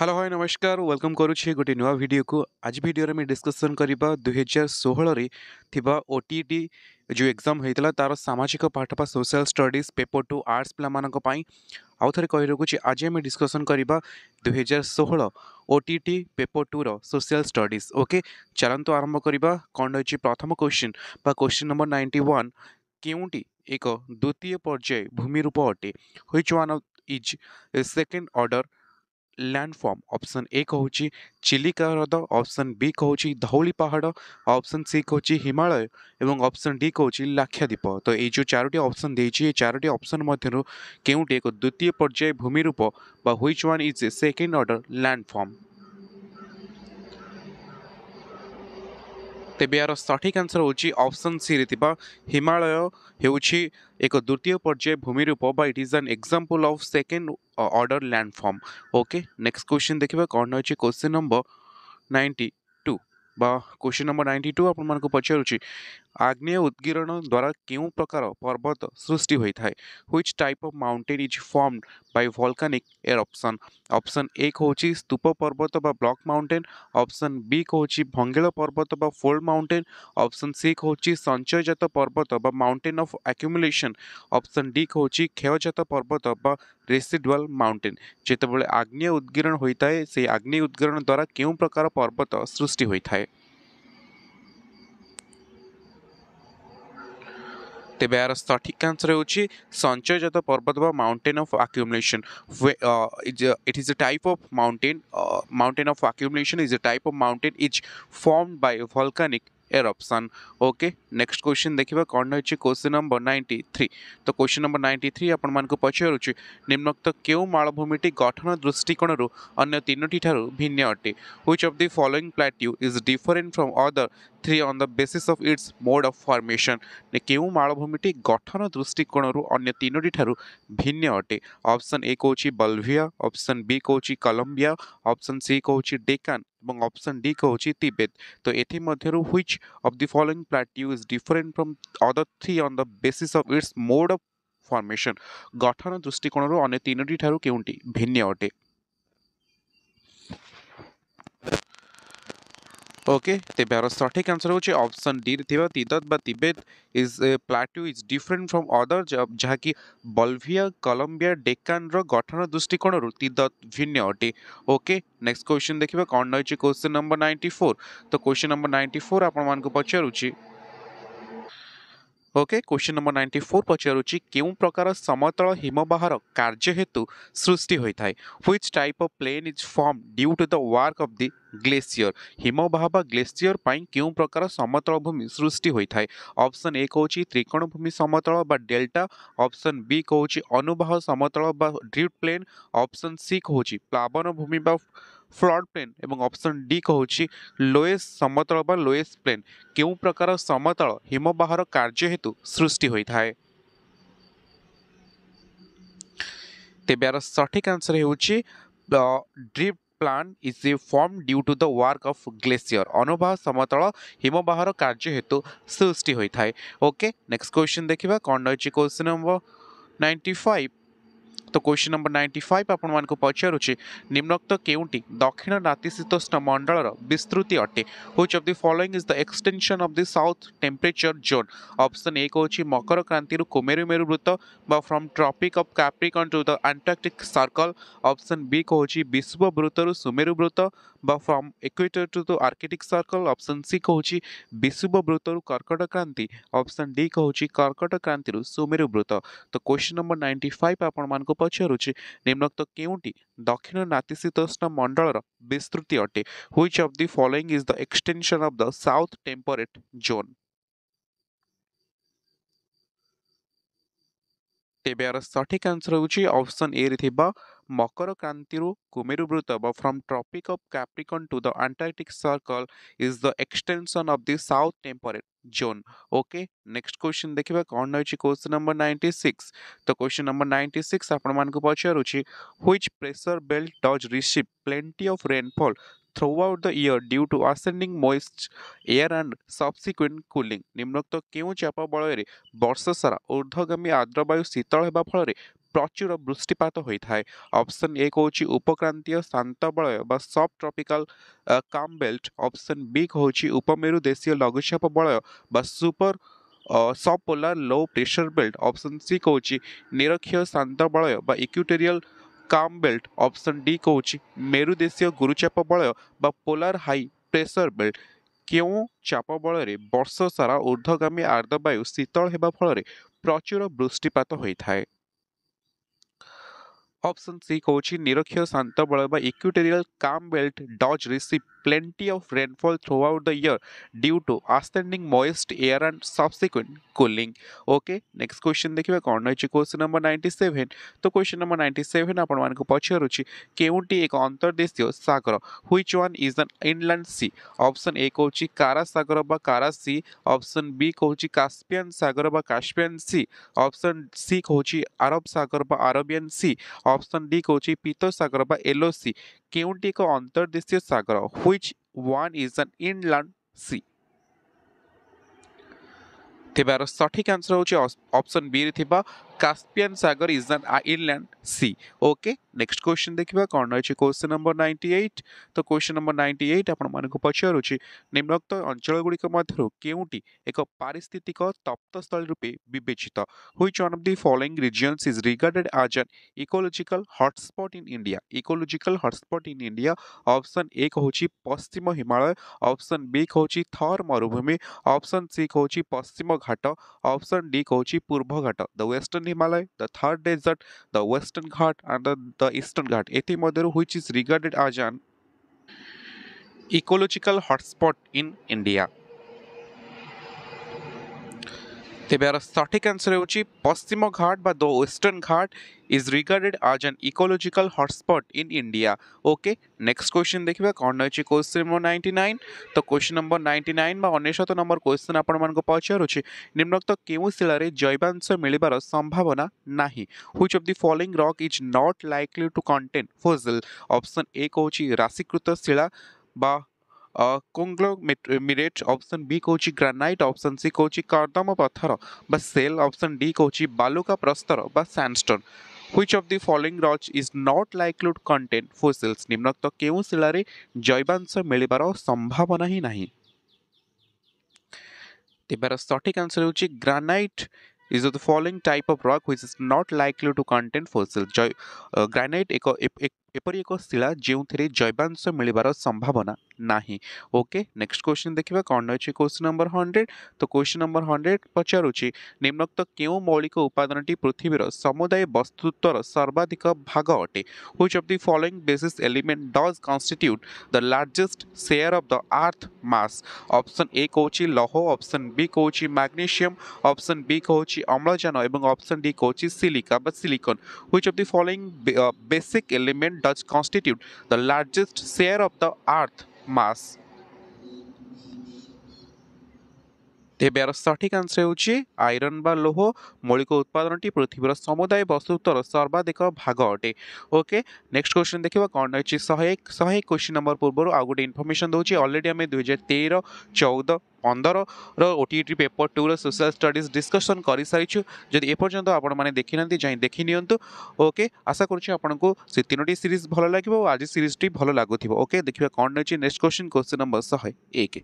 Hello ଭାଇ ନମସ୍କାର welcome କରୁଛି ଗୋଟିଏ ନୂଆ ଭିଡ଼ିଓକୁ ଆଜି ଭିଡ଼ିଓରେ ଆମେ ଡିସ୍କସନ୍ କରିବା ଦୁଇହଜାର ଷୋହଳରେ ଥିବା ଓ ଟି ଟି ଯେଉଁ ଏକ୍ଜାମ୍ ହୋଇଥିଲା ତା'ର ସାମାଜିକ ପାଠ ବା social studies paper two arts ପିଲାମାନଙ୍କ ପାଇଁ ଆଉ ଥରେ କହି ରଖୁଛି ଆଜି ଆମେ ଡିସ୍କସନ୍ କରିବା ଦୁଇହଜାର ଷୋହଳ ଓ ଟି ଟି ପେପର୍ ଟୁର ସୋସିଆଲ୍ ଷ୍ଟଡିଜ୍ ଓକେ ଚାଲନ୍ତୁ ଆରମ୍ଭ କରିବା କ'ଣ ରହିଛି ପ୍ରଥମ କ୍ୱେଶ୍ଚିନ୍ ବା କ୍ୱେଶ୍ଚିନ୍ ନମ୍ବର ନାଇଣ୍ଟି ୱାନ୍ କେଉଁଟି ଏକ ଦ୍ୱିତୀୟ ପର୍ଯ୍ୟାୟ ଭୂମିରୂପ ଅଟେ which one of is second order landform option A କହୁଛି ଚିଲିକା ହ୍ରଦ ଅପସନ୍ ବି କହୁଛି ଧଉଳି ପାହାଡ଼ ଅପସନ୍ ସି କହୁଛି ହିମାଳୟ ଏବଂ ଅପସନ୍ ଡି କହୁଛି ଲାକ୍ଷାଦ୍ୱୀପ ତ ଏଇ ଯେଉଁ ଚାରୋଟି ଅପସନ୍ ଦେଇଛି ଏ ଚାରୋଟି ଅପସନ୍ ମଧ୍ୟରୁ କେଉଁଟି ଏକ ଦ୍ୱିତୀୟ ପର୍ଯ୍ୟାୟ ଭୂମିରୂପ ବା which one is a second order landform ତେବେ ଏହାର ସଠିକ୍ ଆନ୍ସର୍ ହେଉଛି ଅପସନ୍ ସିରେ ଥିବା ହିମାଳୟ ହେଉଛି ଏକ ଦ୍ୱିତୀୟ ପର୍ଯ୍ୟାୟ ଭୂମିରୂପ ବା it is an example of second order landform okay next question ଦେଖିବା କ'ଣ ରହିଛି କ୍ୱେଶ୍ଚିନ୍ ନମ୍ବର ନାଇଣ୍ଟି ଟୁ বা କ୍ୱେଶ୍ଚିନ୍ ନମ୍ବର ନାଇଣ୍ଟି ଟୁ ଆପଣମାନଙ୍କୁ ପଚାରୁଛି आग्नेय उद्गीरण द्वारा क्यों प्रकार पर्वत सृष्टि होता है type of mountain is formed by uh eruption option A कौच स्तूप पर्वत बा ब्लॉक माउंटेन ऑप्शन बी कौच भंगेल पर्वत व फोल्ड माउंटेन अपसन सी कौच संचयजात पर्वत बा mountain of accumulation option D कौच क्षयजात पर्वत बा रेसीडुआल माउंटेन जिते आग्नेय उद्गीरण होता है से आग्नेय उद्गीरण द्वारा क्यों प्रकार पर्वत सृष्टि होता है ତେବେ ଏହାର ସଠିକ୍ ଆନ୍ସର୍ ହେଉଛି ସଞ୍ଚୟଜାତ ପର୍ବତ ବା mountain of accumulation it is a type of mountain mountain of accumulation is a type of mountain is form by volcanic okay okay next ଦେଖିବା କଣ ହେଉଛି होछि क्वेश्चन नंबर ଥ୍ରୀ तो क्वेश्चन नंबर ନାଇଣ୍ଟି आपण ଆପଣମାନଙ୍କୁ ପଚାରୁଛି निम्नोक्त କେଉଁ ମାଳଭୂମିଟି गठन ଦୃଷ୍ଟିକୋଣରୁ अन्य ତିନୋଟି ଠାରୁ भिन्न अटे which of the following plateau is different from other 3 on the basis of its mode of formation ને કેવું માળભૂમિટી ગઠન દૃષ્ટિકોણରୁ ଅନ୍ୟ ତିନୋଟି ଠାରୁ ଭିନ୍ନ ଅଟେ ଅପସନ୍ ଏ କହୁଛି ବଲ୍ଭିଆ ଅପସନ୍ ବି କହୁଛି କଲମ୍ବିଆ ଅପସନ୍ ସି କହୁଛି ଡେକାନ୍ ଏବଂ ଅପସନ୍ ଡି କହୁଛି ତିବେତ ତ ଏଥି ମଧ୍ୟରୁ which of the following plateau is different from other three on the basis of its mode of formation ଗଠନ ଦୃଷ୍ଟିକୋଣରୁ ଅନ୍ୟ ତିନୋଟି ଠାରୁ କେଉଁଟି ଭିନ୍ନ ଅଟେ ओके तेज सठिक आंसर हूँ ऑप्शन डी रे तिब्बत बा Tibet is plateau is different from other जहाँकि बल्भिया कलम्बिया डेकान गठन दृष्टिकोण तिब्बत भिन्न अटे ओके नेक्स्ट क्वेश्चन देखिए कौन रही क्वेश्चन नंबर नाइंटी फोर तो क्वेश्चन नंबर नाइंटी फोर आपण पचारूँ okay question number ninety four ପଚାରୁଛି କେଉଁ ପ୍ରକାର ସମତଳ ହିମବାହର କାର୍ଯ୍ୟ ହେତୁ ସୃଷ୍ଟି ହୋଇଥାଏ which type of plain is form due to the work of the glacier ହିମବାହ ବା ଗ୍ଲେସିୟର ପାଇଁ କେଉଁ ପ୍ରକାର ସମତଳ ଭୂମି ସୃଷ୍ଟି ହୋଇଥାଏ ଅପସନ୍ ଏ କହୁଛି ତ୍ରିକୋଣ ଭୂମି ସମତଳ ବା ଡେଲ୍ଟା ଅପସନ୍ ବି କହୁଛି ଅନୁବାହ ସମତଳ ବା ଡ୍ରିଫ୍ଟ ପ୍ଲେନ୍ ଅପସନ୍ ସି କହୁଛି ପ୍ଲାବନ ଭୂମି ବା ফ্লড ପ୍ଲେନ୍ ଏବଂ ଅପସନ୍ ଡି କହୁଛି ଲୋଏସ୍ ସମତଳ ବା ଲୋଏସ୍ ପ୍ଲେନ୍ କେଉଁ ପ୍ରକାର ସମତଳ ହିମବାହର କାର୍ଯ୍ୟ ହେତୁ ସୃଷ୍ଟି ହୋଇଥାଏ ତେବେ ଏହାର ସଠିକ୍ ଆନ୍ସର ହେଉଛି drift plain is a form due to the work of glacier ଅନୁବାହ ସମତଳ ହିମବାହର କାର୍ଯ୍ୟ ହେତୁ ସୃଷ୍ଟି ହୋଇଥାଏ ଓକେ ନେକ୍ସଟ କ୍ୱେଶ୍ଚିନ୍ ଦେଖିବା କ'ଣ ରହିଛି କ୍ୱେଶ୍ଚିନ୍ ନମ୍ବର ନାଇଣ୍ଟି ଫାଇଭ୍ তো কোশ্চিন নম্বর নাইন্টি ফাইভ আপনার পচারুছি নিম্নোক্ত কেউটি দক্ষিণ নাতিশীতোষ্ণ মণ্ডলর বিস্তৃতি অটে which of the following is the extension of the south temperature zone option A কৌছি মকর ক্রান্তির কুমেরু মেরুবৃত বা from tropic of Capricorn to the Antarctic circle option B କହୁଛି ବିଶ୍ୱବୃତ୍ତରୁ ସୁମେରୁବୃତ୍ତ বা from equator to the Arctic circle option C কৌছি বিষুবব্রতর কর্কট ক্রান্তি অপশন ডি কৌছি কর্কট ক্রান্তি সুমেরুব্রত তো কোশ্চিন নম্বর নাইন্টি ফাইভ ଆପଣମାନଙ୍କୁ ପଚାରୁଛି ନିମ୍ନୋକ୍ତ କେଉଁଟି ଦକ୍ଷିଣ ନାତିଶୀତୋଷ୍ଣ ମଣ୍ଡଳର ବିସ୍ତୃତି ଅଟେ which of the following is the extension of the south temperate zone ତେବେ ଏହାର ସଠିକ୍ ଆନ୍ସର୍ ହେଉଛି ଅପସନ୍ ଏରେ ଥିବା ମକର କ୍ରାନ୍ତିରୁ କୁମେରୁବୃତ ବା from tropic of Capricorn to the Antarctic circle is the extension of the south temperate zone okay next question ଦେଖିବା କ'ଣ ରହିଛି କ୍ୱେଶ୍ଚିନ୍ ନମ୍ବର ନାଇଣ୍ଟି ସିକ୍ସ ତ କ୍ୱେଶ୍ଚିନ୍ ନମ୍ବର ନାଇଣ୍ଟି ସିକ୍ସ ଆପଣମାନଙ୍କୁ ପଚାରୁଛି which pressure belt does receive plenty of rainfall throughout the year due to ascending moist air and subsequent cooling. নিম্নোক্ত କେଉଁ ଚାପ ବଳରେ ବର୍ଷ ସାରା ଉର୍ଦ୍ଧ୍ୱଗାମୀ ଆର୍ଦ୍ରବାୟୁ ଶୀତଳ ହେବା ଫଳରେ ପ୍ରଚୁର ବୃଷ୍ଟିପାତ ହୋଇଥାଏ ଅପସନ୍ ଏକ ହେଉଛି ଉପକ୍ରାନ୍ତୀୟ ଶାନ୍ତବଳୟ ବା sub tropical calm belt option B ହେଉଛି ଉପମେରୁ ଦେଶୀୟ ଲଘୁଚାପ ବଳୟ ବା super sub polar low pressure belt option C ହେଉଛି ନିରକ୍ଷୀୟ ଶାନ୍ତବଳୟ ବା equatorial calm belt option D କହୁଛି ମେରୁଦେଶୀୟ ଗୁରୁଚାପ ବଳୟ ବା ପୋଲାର ହାଇ ପ୍ରେସର ବେଲ୍ଟ କେଉଁ ଚାପ ବଳରେ ବର୍ଷ ସାରା ଉର୍ଦ୍ଧ୍ୱଗାମୀ ଆର୍ଦ୍ରବାୟୁ ଶୀତଳ ହେବା ଫଳରେ ପ୍ରଚୁର ବୃଷ୍ଟିପାତ ହୋଇଥାଏ ଅପସନ୍ ସି କହୁଛି ନିରକ୍ଷୀୟ ଶାନ୍ତ ବଳୟ ବା equatorial calm belt does receive plenty of rainfall throughout the year due to ascending moist air and subsequent cooling. Okay, next question देखिए कौन रही क्वेश्चन नंबर seven तो क्वेश्चन नंबर seven आपण मान को क्यों टी एक दियो सागर which one is an inland sea option A कहउछि कारा सागर बा कारा सी ऑप्शन बी कहउछि कास्पियन सागर बा कास्पियन सी ऑप्शन सी कहउछि अरब सागर बा अरबियन सी ऑप्शन डी कहउछि पीतो सागर बा येलो सी केउंटी का अंतर्देशीय सागर which one is an inland sea ଥିବାର ସଠିକ୍ ଆନ୍ସର ହେଉଛି ଅପସନ୍ ବିରେ ଥିବା Caspian Sagar is an inland sea. Okay. Next question देखिबा कोन अछि क्वेश्चन नंबर नाइंटी 98 तो क्वेश्चन नंबर नाइंटी आपण मानको पछारुछि निम्नोक्त अंचल केउटी एक पारिस्थितिक तप्तस्थल स्थल रूपे विवेचित which one of the following regions is regarded as an ecological hotspot in India ecological hotspot in India option A कहउछि पश्चिम हिमालय अप्सन बी कौन थर मरुभूमि अप्सन सी कहउछि पश्चिम घाट अप्सन डी कौन पूर्व घाट the western The third desert, the Western Ghat and the, the Eastern Ghat. Etimadaru which is regarded as an ecological hotspot in India. ତେବେ ଏହାର ସଠିକ୍ ଆନ୍ସର୍ ହେଉଛି ପଶ୍ଚିମ ଘାଟ ବା the western Ghat is regarded as an ecological hotspot in India okay next question ଦେଖିବା କ'ଣ ରହିଛି କ୍ୱେଶ୍ଚିନ୍ ନମ୍ବର ନାଇଣ୍ଟି ନାଇନ୍ ତ କ୍ୱେଶ୍ଚିନ୍ ନମ୍ବର ନାଇଣ୍ଟି ନାଇନ୍ ବା ଅନେଶତ ନମ୍ବର କ୍ୱେଶ୍ଚିନ୍ ଆପଣମାନଙ୍କୁ ପଚାରୁଛି ନିମ୍ନୋକ୍ତ କେଉଁ ଶିଳାରେ ଜୈବାଂଶ ମିଳିବାର ସମ୍ଭାବନା ନାହିଁ which of the following rock is not likely to contain fossil option A କହୁଛି ରାଶିକୃତ ଶିଳା ବା କୋଙ୍ଗଲୋମିରେଟ୍ ଅପସନ୍ ବି କହୁଛି ଗ୍ରାନାଇଟ୍ ଅପସନ୍ ସି କହୁଛି କର୍ଦ୍ଦମ ପଥର ବା ସେଲ୍ ଅପସନ୍ ଡି କହୁଛି ବାଲୁକା ପ୍ରସ୍ତର ବା ସ୍ୟାଣ୍ଡଷ୍ଟୋନ୍ which of the following rods is not likely to contain fossils ନିମ୍ନକ୍ତ କେଉଁ ଶିଳାରେ ଜୈବାଂଶ ମିଳିବାର ସମ୍ଭାବନା ହିଁ ନାହିଁ ତେବାର ସଠିକ୍ ଆନ୍ସର୍ ହେଉଛି granite is of the following type of rock which is not likely to contain fossils. Joy, uh, granite एक, एक ଏପରି ଏକ ଶିଳା ଯେଉଁଥିରେ ଜୈବାଂଶ ମିଳିବାର ସମ୍ଭାବନା ନାହିଁ ଓକେ ନେକ୍ସଟ କ୍ୱେଶ୍ଚିନ୍ ଦେଖିବା କ'ଣ ରହିଛି କ୍ୱେଶ୍ଚିନ୍ ନମ୍ବର ହଣ୍ଡ୍ରେଡ଼ ତ କ୍ୱେଶ୍ଚିନ୍ ନମ୍ବର ହଣ୍ଡ୍ରେଡ଼ ପଚାରୁଛି ନିମ୍ନୋକ୍ତ କେଉଁ ମୌଳିକ ଉପାଦାନଟି ପୃଥିବୀର ସମୁଦାୟ ବସ୍ତୁତ୍ୱର ସର୍ବାଧିକ ଭାଗ ଅଟେ which of the following basis element does constitute the largest share of the earth mass option A କହୁଛି ଲୌହ ଅପସନ୍ ବି କହୁଛି ମ୍ୟାଗ୍ନେସିୟମ୍ ଅପସନ୍ ବି କହୁଛି ଅମ୍ଳଜାନ ଏବଂ ଅପସନ୍ ଡି କହୁଛି ସିଲିକା ବା silicon which of the following basic element what does constitute the largest share of the Earth mass? এবার সঠিক আনসার হচ্ছে আইরন বা লোহ মৌলিক উৎপাদনটি পৃথিবীর সমুদায় বস্তুতর সর্বাধিক ভাগ অটে ওকে নেক্সট কোশ্চিন দেখবা কণ রয়েছে শহে শহে কোশ্চিন নম্বর পূর্ব আউ গোটে ইনফরমেশন দেছি অলরেডি আমি দুই হাজার তের চৌদ ପନ୍ଦରର ଓ ଟି ଟି ପେପର୍ ଟୁର ସୋସିଆଲ୍ ଷ୍ଟଡିଜ୍ ଡିସ୍କସନ୍ କରିସାରିଛୁ ଯଦି ଏପର୍ଯ୍ୟନ୍ତ ଆପଣମାନେ ଦେଖିନାହାନ୍ତି ଯାଇ ଦେଖିନିଅନ୍ତୁ ଓକେ ଆଶା କରୁଛି ଆପଣଙ୍କୁ ସେ ତିନୋଟି ସିରିଜ୍ ଭଲ ଲାଗିବ ଓ ଆଜି ସିରିଜ୍ଟି ଭଲ ଲାଗୁଥିବ ଓକେ ଦେଖିବା କ'ଣ ରହିଛି ନେକ୍ସଟ କ୍ୱେଶ୍ଚିନ୍ କ୍ୱେଶ୍ଚିନ୍ ନମ୍ବର ଶହେ ଏକ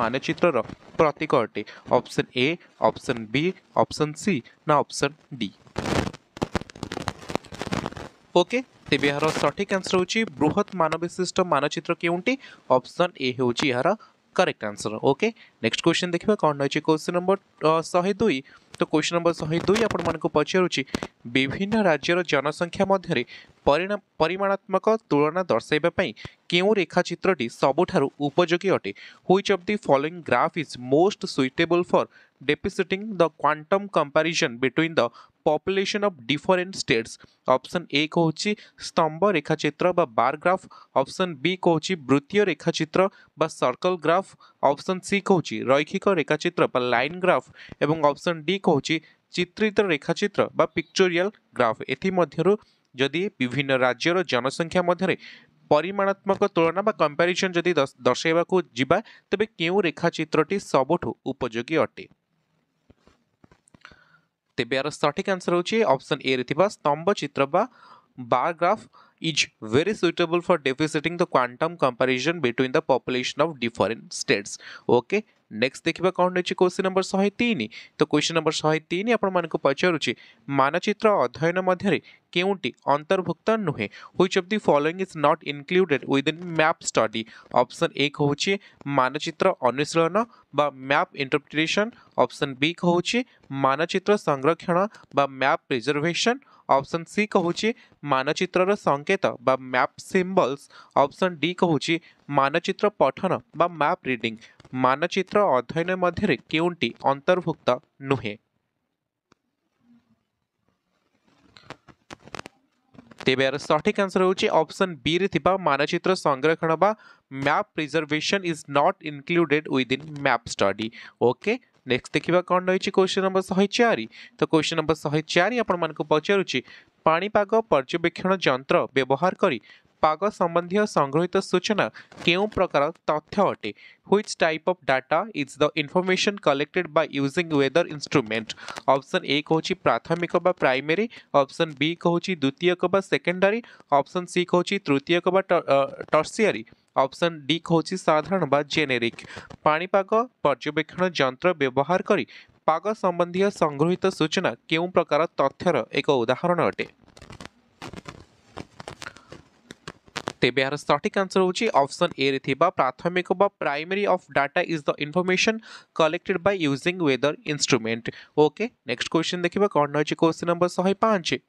ମାନଚିତ୍ରର ପ୍ରତୀକ ଅଟେ option A option B option C ନା ଅପସନ୍ ଡି ওকে তেবে এর সঠিক আনসর হচ্ছে বৃহৎ মানবিশিষ্ট মানচিত্র কেউটি অপসন এ হচ্ছে এর correct answer okay next question देखा कौन रही क्वेश्चन नंबर शहे दुई तो क्वेश्चन नंबर शहे दुई आपको पचारूँ विभिन्न राज्यर जनसंख्या मध्य পরিমাণাত্মক তুলনা দর্শাইবা পাই কেউ রেখাচিত্রটি সবুঠার উপযোগী অটে which of the following graph is most suitable for depicting the quantum comparison between the population of different states option A କହୁଛି ସ୍ତମ୍ଭ ରେଖାଚିତ୍ର ବା ବାର୍ ଗ୍ରାଫ୍ ଅପସନ୍ ବି କହୁଛି ବୃତ୍ତୀୟ ରେଖାଚିତ୍ର ବା ସର୍କଲ୍ ଗ୍ରାଫ୍ ଅପସନ୍ ସି କହୁଛି ରୈଖିକ ରେଖାଚିତ୍ର ବା ଲାଇନ୍ ଗ୍ରାଫ୍ ଏବଂ ଅପସନ୍ ଡି କହୁଛି ଚିତ୍ରିତ ରେଖାଚିତ୍ର ବା ପିକ୍ଚୋରିଆଲ୍ ଗ୍ରାଫ୍ ଏଥିମଧ୍ୟରୁ ଯଦି ବିଭିନ୍ନ ରାଜ୍ୟର ଜନସଂଖ୍ୟା ମଧ୍ୟରେ ପରିମାଣାତ୍ମକ ତୁଳନା ବା କମ୍ପାରିଜନ୍ ଯଦି ଦର୍ଶାଇବାକୁ ଯିବା ତେବେ କେଉଁ ରେଖାଚିତ୍ରଟି ସବୁଠୁ ଉପଯୋଗୀ ଅଟେ ତେବେ ଏହାର ସଠିକ୍ ଆନ୍ସର୍ ହେଉଛି ଅପସନ୍ ଏରେ ଥିବା ସ୍ତମ୍ଭ ଚିତ୍ର ବା bar graph is very suitable for deficiting the quantum comparison between the population of different states okay next देखा कौन रही क्वेश्चन नंबर शहे तीन तो क्वेश्चन नंबर शहे तीन आपको पचारूँ मानचित्र अध्ययन मध्य क्योंटी अंतर्भुक्त नुहे which of the following is not included within map study option एक हूँ मानचित्र अनुशीलन मैप इंटरप्रिटेसन ऑप्शन बी हूँ मानचित्र संरक्षण बा मैप प्रिजर्भेसन ऑप्शन सी कहूँ मानचित्र संकेत बा मैप सिंबल्स ऑप्शन डी कहूँ मानचित्र पठन बा मैप रीडिंग मानचित्र अध्ययन मध्य के अंतर्भुक्त नुहे तेब यार सठिक आंसर ऑप्शन बी रे थिबा मानचित्र संरक्षण बा map preservation is not included within map study okay next ଦେଖିବା କ'ଣ ରହିଛି କ୍ୱେଶ୍ଚନ୍ ନମ୍ବର ଶହେ ଚାରି ତ କ୍ୱେଶ୍ଚନ୍ ନମ୍ବର ଶହେ ଚାରି ଆପଣମାନଙ୍କୁ ପଚାରୁଛି ପାଣିପାଗ ପର୍ଯ୍ୟବେକ୍ଷଣ ଯନ୍ତ୍ର ବ୍ୟବହାର କରି ପାଗ ସମ୍ବନ୍ଧୀୟ ସଂଗୃହୀତ ସୂଚନା କେଉଁ ପ୍ରକାର ତଥ୍ୟ ଅଟେ which type of data is the information collected by using weather instrument option A କହୁଛି ପ୍ରାଥମିକ ବା ପ୍ରାଇମେରୀ ଅପସନ୍ ବି କହୁଛି ଦ୍ୱିତୀୟକ ବା ସେକେଣ୍ଡାରୀ ଅପସନ୍ ସି କହୁଛି ତୃତୀୟକ ବା ଟର୍ସିଆରୀ ଅପସନ୍ ଡି ହେଉଛି ସାଧାରଣ ବା ଜେନେରିକ୍ ପାଣିପାଗ ପର୍ଯ୍ୟବେକ୍ଷଣ ଯନ୍ତ୍ର ବ୍ୟବହାର କରି ପାଗ ସମ୍ବନ୍ଧୀୟ ସଂଗୃହୀତ ସୂଚନା କେଉଁ ପ୍ରକାର ତଥ୍ୟର ଏକ ଉଦାହରଣ ଅଟେ ତେବେ ଏହାର ସଠିକ୍ ଆନ୍ସର୍ ହେଉଛି ଅପସନ୍ ଏରେ ଥିବା ପ୍ରାଥମିକ ବା primary of data is the information collected by using weather instrument okay next question ଦେଖିବା କ'ଣ ରହିଛି କ୍ୱେଶ୍ଚିନ୍ ନମ୍ବର ଶହେ ପାଞ୍ଚ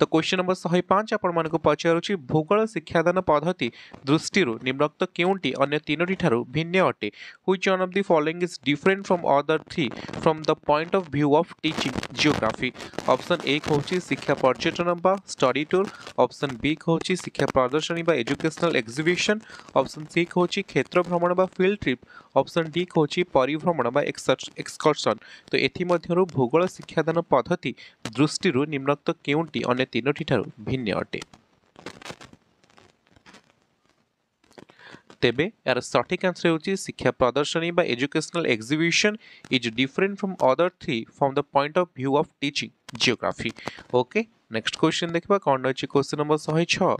તો ક્વેશ્ચન નંબર ଶହେ ପାଞ୍ଚ ଆପଣମାନଙ୍କୁ ପଚାରୁଛି ଭୂଗୋଳ ଶିକ୍ଷାଦାନ ପଦ୍ଧତି ଦୃଷ୍ଟିରୁ ନିମ୍ନୋକ୍ତ କେଉଁଟି ଅନ୍ୟ ତିନୋଟି ଠାରୁ ଭିନ୍ନ ଅଟେ which one of the following is different from other three from the point of view of teaching geography option A ହେଉଛି ଶିକ୍ଷା ପର୍ଯ୍ୟଟନ ବା ଷ୍ଟଡି ଟୁର୍ ଅପସନ୍ ବି ହେଉଛି ଶିକ୍ଷା ପ୍ରଦର୍ଶନୀ ବା ଏଜୁକେସନାଲ୍ ଏକ୍ଜିବିସନ୍ ଅପସନ୍ ସି ହେଉଛି କ୍ଷେତ୍ର ଭ୍ରମଣ ବା ଫିଲ୍ଡ ଟ୍ରିପ୍ ଅପସନ୍ ଡି ହେଉଛି ପରିଭ୍ରମଣ ବା ଏକ୍ସକର୍ସନ୍ ତ ଏଥିମଧ୍ୟରୁ ଭୂଗୋଳ ଶିକ୍ଷାଦାନ ପଦ୍ଧତି ଦୃଷ୍ଟିରୁ ନିମ୍ନୋକ୍ତ କେଉଁଟି ଅନ୍ୟ ତିନୋଟି ଠାରୁ ଭିନ୍ନ ଅଟେ ତେବେ ଏହାର ସଠିକ୍ ଆନ୍ସର ହେଉଛି ଶିକ୍ଷା ପ୍ରଦର୍ଶନୀ ବା educational exhibition is different from other three from the point of view of teaching geography okay next question ଦେଖିବା କ'ଣ ରହିଛି କ୍ୱେଶ୍ଚିନ୍ ନମ୍ବର ଶହେ ଛଅ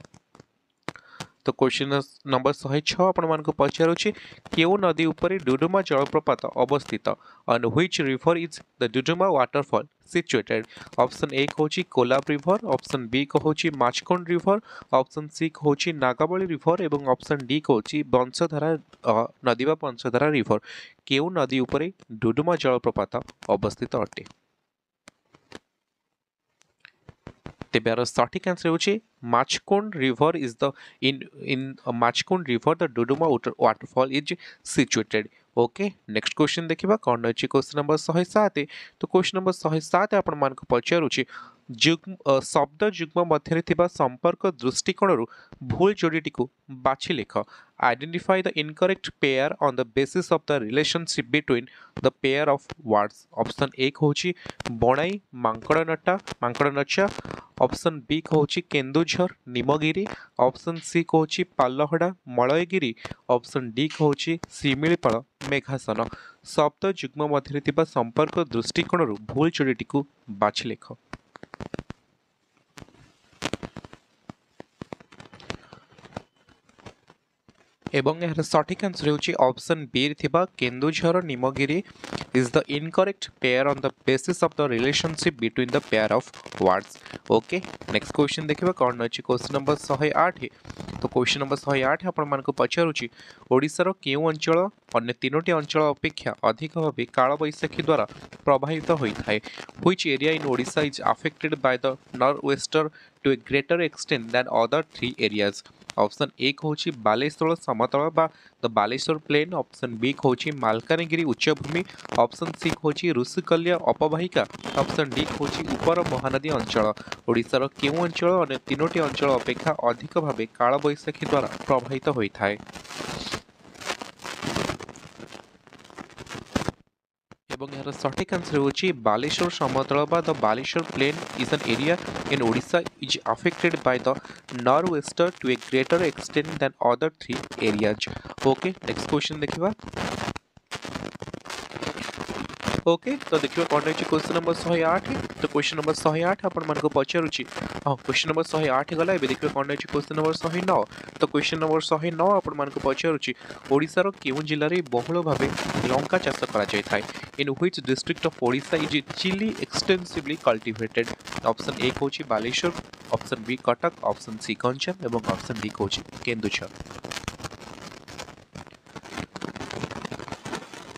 તો ક્વેશ્ચન નંબર ଶହେ ଛଅ ଆପଣମାନଙ୍କୁ ପଚାରୁଛି କେଉଁ ନଦୀ ଉପରେ ଡୁଡୁମା ଜଳପ୍ରପାତ ଅବସ୍ଥିତ on which river is the Duduma waterfall situated option A କହୁଛି କୋଲାବ ରିଭର୍ ଅପସନ୍ ବି କହୁଛି ମାଛକୁଣ୍ଡ ରିଭର୍ ଅପସନ୍ ସି କହୁଛି ନାଗାବଳି ରିଭର୍ ଏବଂ ଅପସନ୍ ଡି କହୁଛି ବଂଶଧାରା ନଦୀ ବା ବଂଶଧାରା ରିଭର୍ କେଉଁ ନଦୀ ଉପରେ ଡୁଡୁମା ଜଳପ୍ରପାତ ଅବସ୍ଥିତ ଅଟେ ତେବେ ସଠିକ୍ ଆନ୍ସର୍ ହେଉଛି Machkon River is the in in uh, Machkon River the Duduma water, waterfall is situated. Okay next question देखा कौन अच्छी क्वेश्चन नंबर शहे सात तो क्वेश्चन नंबर शहे सात आपण मान पचारूँ ଯୁଗ୍ମ ଶବ୍ଦ ଯୁଗ୍ମ ମଧ୍ୟରେ ଥିବା ସମ୍ପର୍କ ଦୃଷ୍ଟିକୋଣରୁ ଭୁଲ ଯୋଡ଼ିଟିକୁ ବାଛି ଲେଖ identify the incorrect pair on the basis of the relationship between the pair of words option ଏକ ହେଉଛି ବଣାଇ ମାଙ୍କଡ଼ ନଟା ମାଙ୍କଡ଼ ନଚା ଅପସନ୍ ବି କହୁଛି କେନ୍ଦୁଝର ନିମଗିରି ଅପସନ୍ ସି କହୁଛି ପାଲହଡ଼ା ମଳୟଗିରି ଅପସନ୍ ଡି କହୁଛି ଶିମିଳିପାଳ ମେଘାସନ ଶବ୍ଦ ଯୁଗ୍ମ ମଧ୍ୟରେ ଥିବା ସମ୍ପର୍କ ଦୃଷ୍ଟିକୋଣରୁ ଭୁଲ ଯୋଡ଼ିଟିକୁ ବାଛି ଲେଖ এবং এর সঠিক আনসর হচ্ছে অপশন বি থিবা Keonjhar Niyamgiri is the the pair on the basis of the relationship between the pair of question देखिए कौन अच्छी क्वेश्चन नंबर शहे आठ तो क्वेश्चन नंबर शहे आठ आपको पचारूँ ओडार अंचल अन्य तीनो अंचल अपेक्षा अधिक भाव कालबैशाखी द्वारा प्रभावित होता है हुई area in Odisha is affected by the northwester to a greater extent than other three areas option एक ହେଉଛି ବାଲେଶ୍ୱର ସମତଳ ବା the Baleshwar plain option B ହେଉଛି ମାଲକାନଗିରି ଉଚ୍ଚଭୂମି ଅପସନ୍ ସି ହେଉଛି ଋଷିକଲ୍ୟା ଅପବାହିକା ଅପସନ୍ ଡି ହେଉଛି ଉପର ମହାନଦୀ ଅଞ୍ଚଳ ଓଡ଼ିଶାର କେଉଁ ଅଞ୍ଚଳ ଅନ୍ୟ ତିନୋଟି ଅଞ୍ଚଳ ଅପେକ୍ଷା ଅଧିକ ଭାବେ କାଳବୈଶାଖୀ ଦ୍ୱାରା ପ୍ରଭାବିତ ହୋଇଥାଏ ଏହାର ସଠିକ୍ ଆନ୍ସର୍ ହେଉଛି ବାଲେଶ୍ୱର ସମତଳ ବା the Baleshwar plain is an area in Odisha is affected by the nor'wester to a greater extent than other three areas okay next question ଦେଖିବା ओके तो देखिए कौन रही क्वेश्चन नंबर शहे आठ तो क्वेश्चन नंबर शहे आठ आपको पचारूँ हाँ क्वेश्चन नंबर शहे आठ गला एवं देखिए कौन रही क्वेश्चन नंबर शहे नौ तो क्वेश्चन नंबर शहे नौ आपको पचारूँ ओडार जिले जिलार बहुल भाव लंका चाष कर in which district of Odisha is chilli extensively cultivated option A हूँ Baleshwar option B Cuttack option C Ganjam और ऑप्शन डी कौन केन्दुर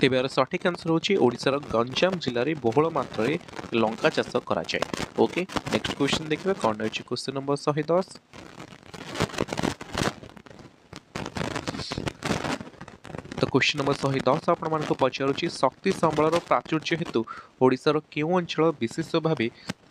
ᱛᱮবেৰ সঠিক আন্সৰ হ'চি ওড়িশাৰ গঞ্জম জিলাৰী বহুল মাত্রাৰে লংকা চাসক কৰা যায় ওকে নেক্সট কোৱেশ্চন দেখিবা কোৱেন্চন নম্বৰ 110 ত কোৱেশ্চন নম্বৰ 110 আপোনাক পচৰুচি শক্তি সম্বলৰ প্ৰাচুৰ্য হেতু ওড়িশাৰ কিউ অঞ্চল বিশেষভাৱে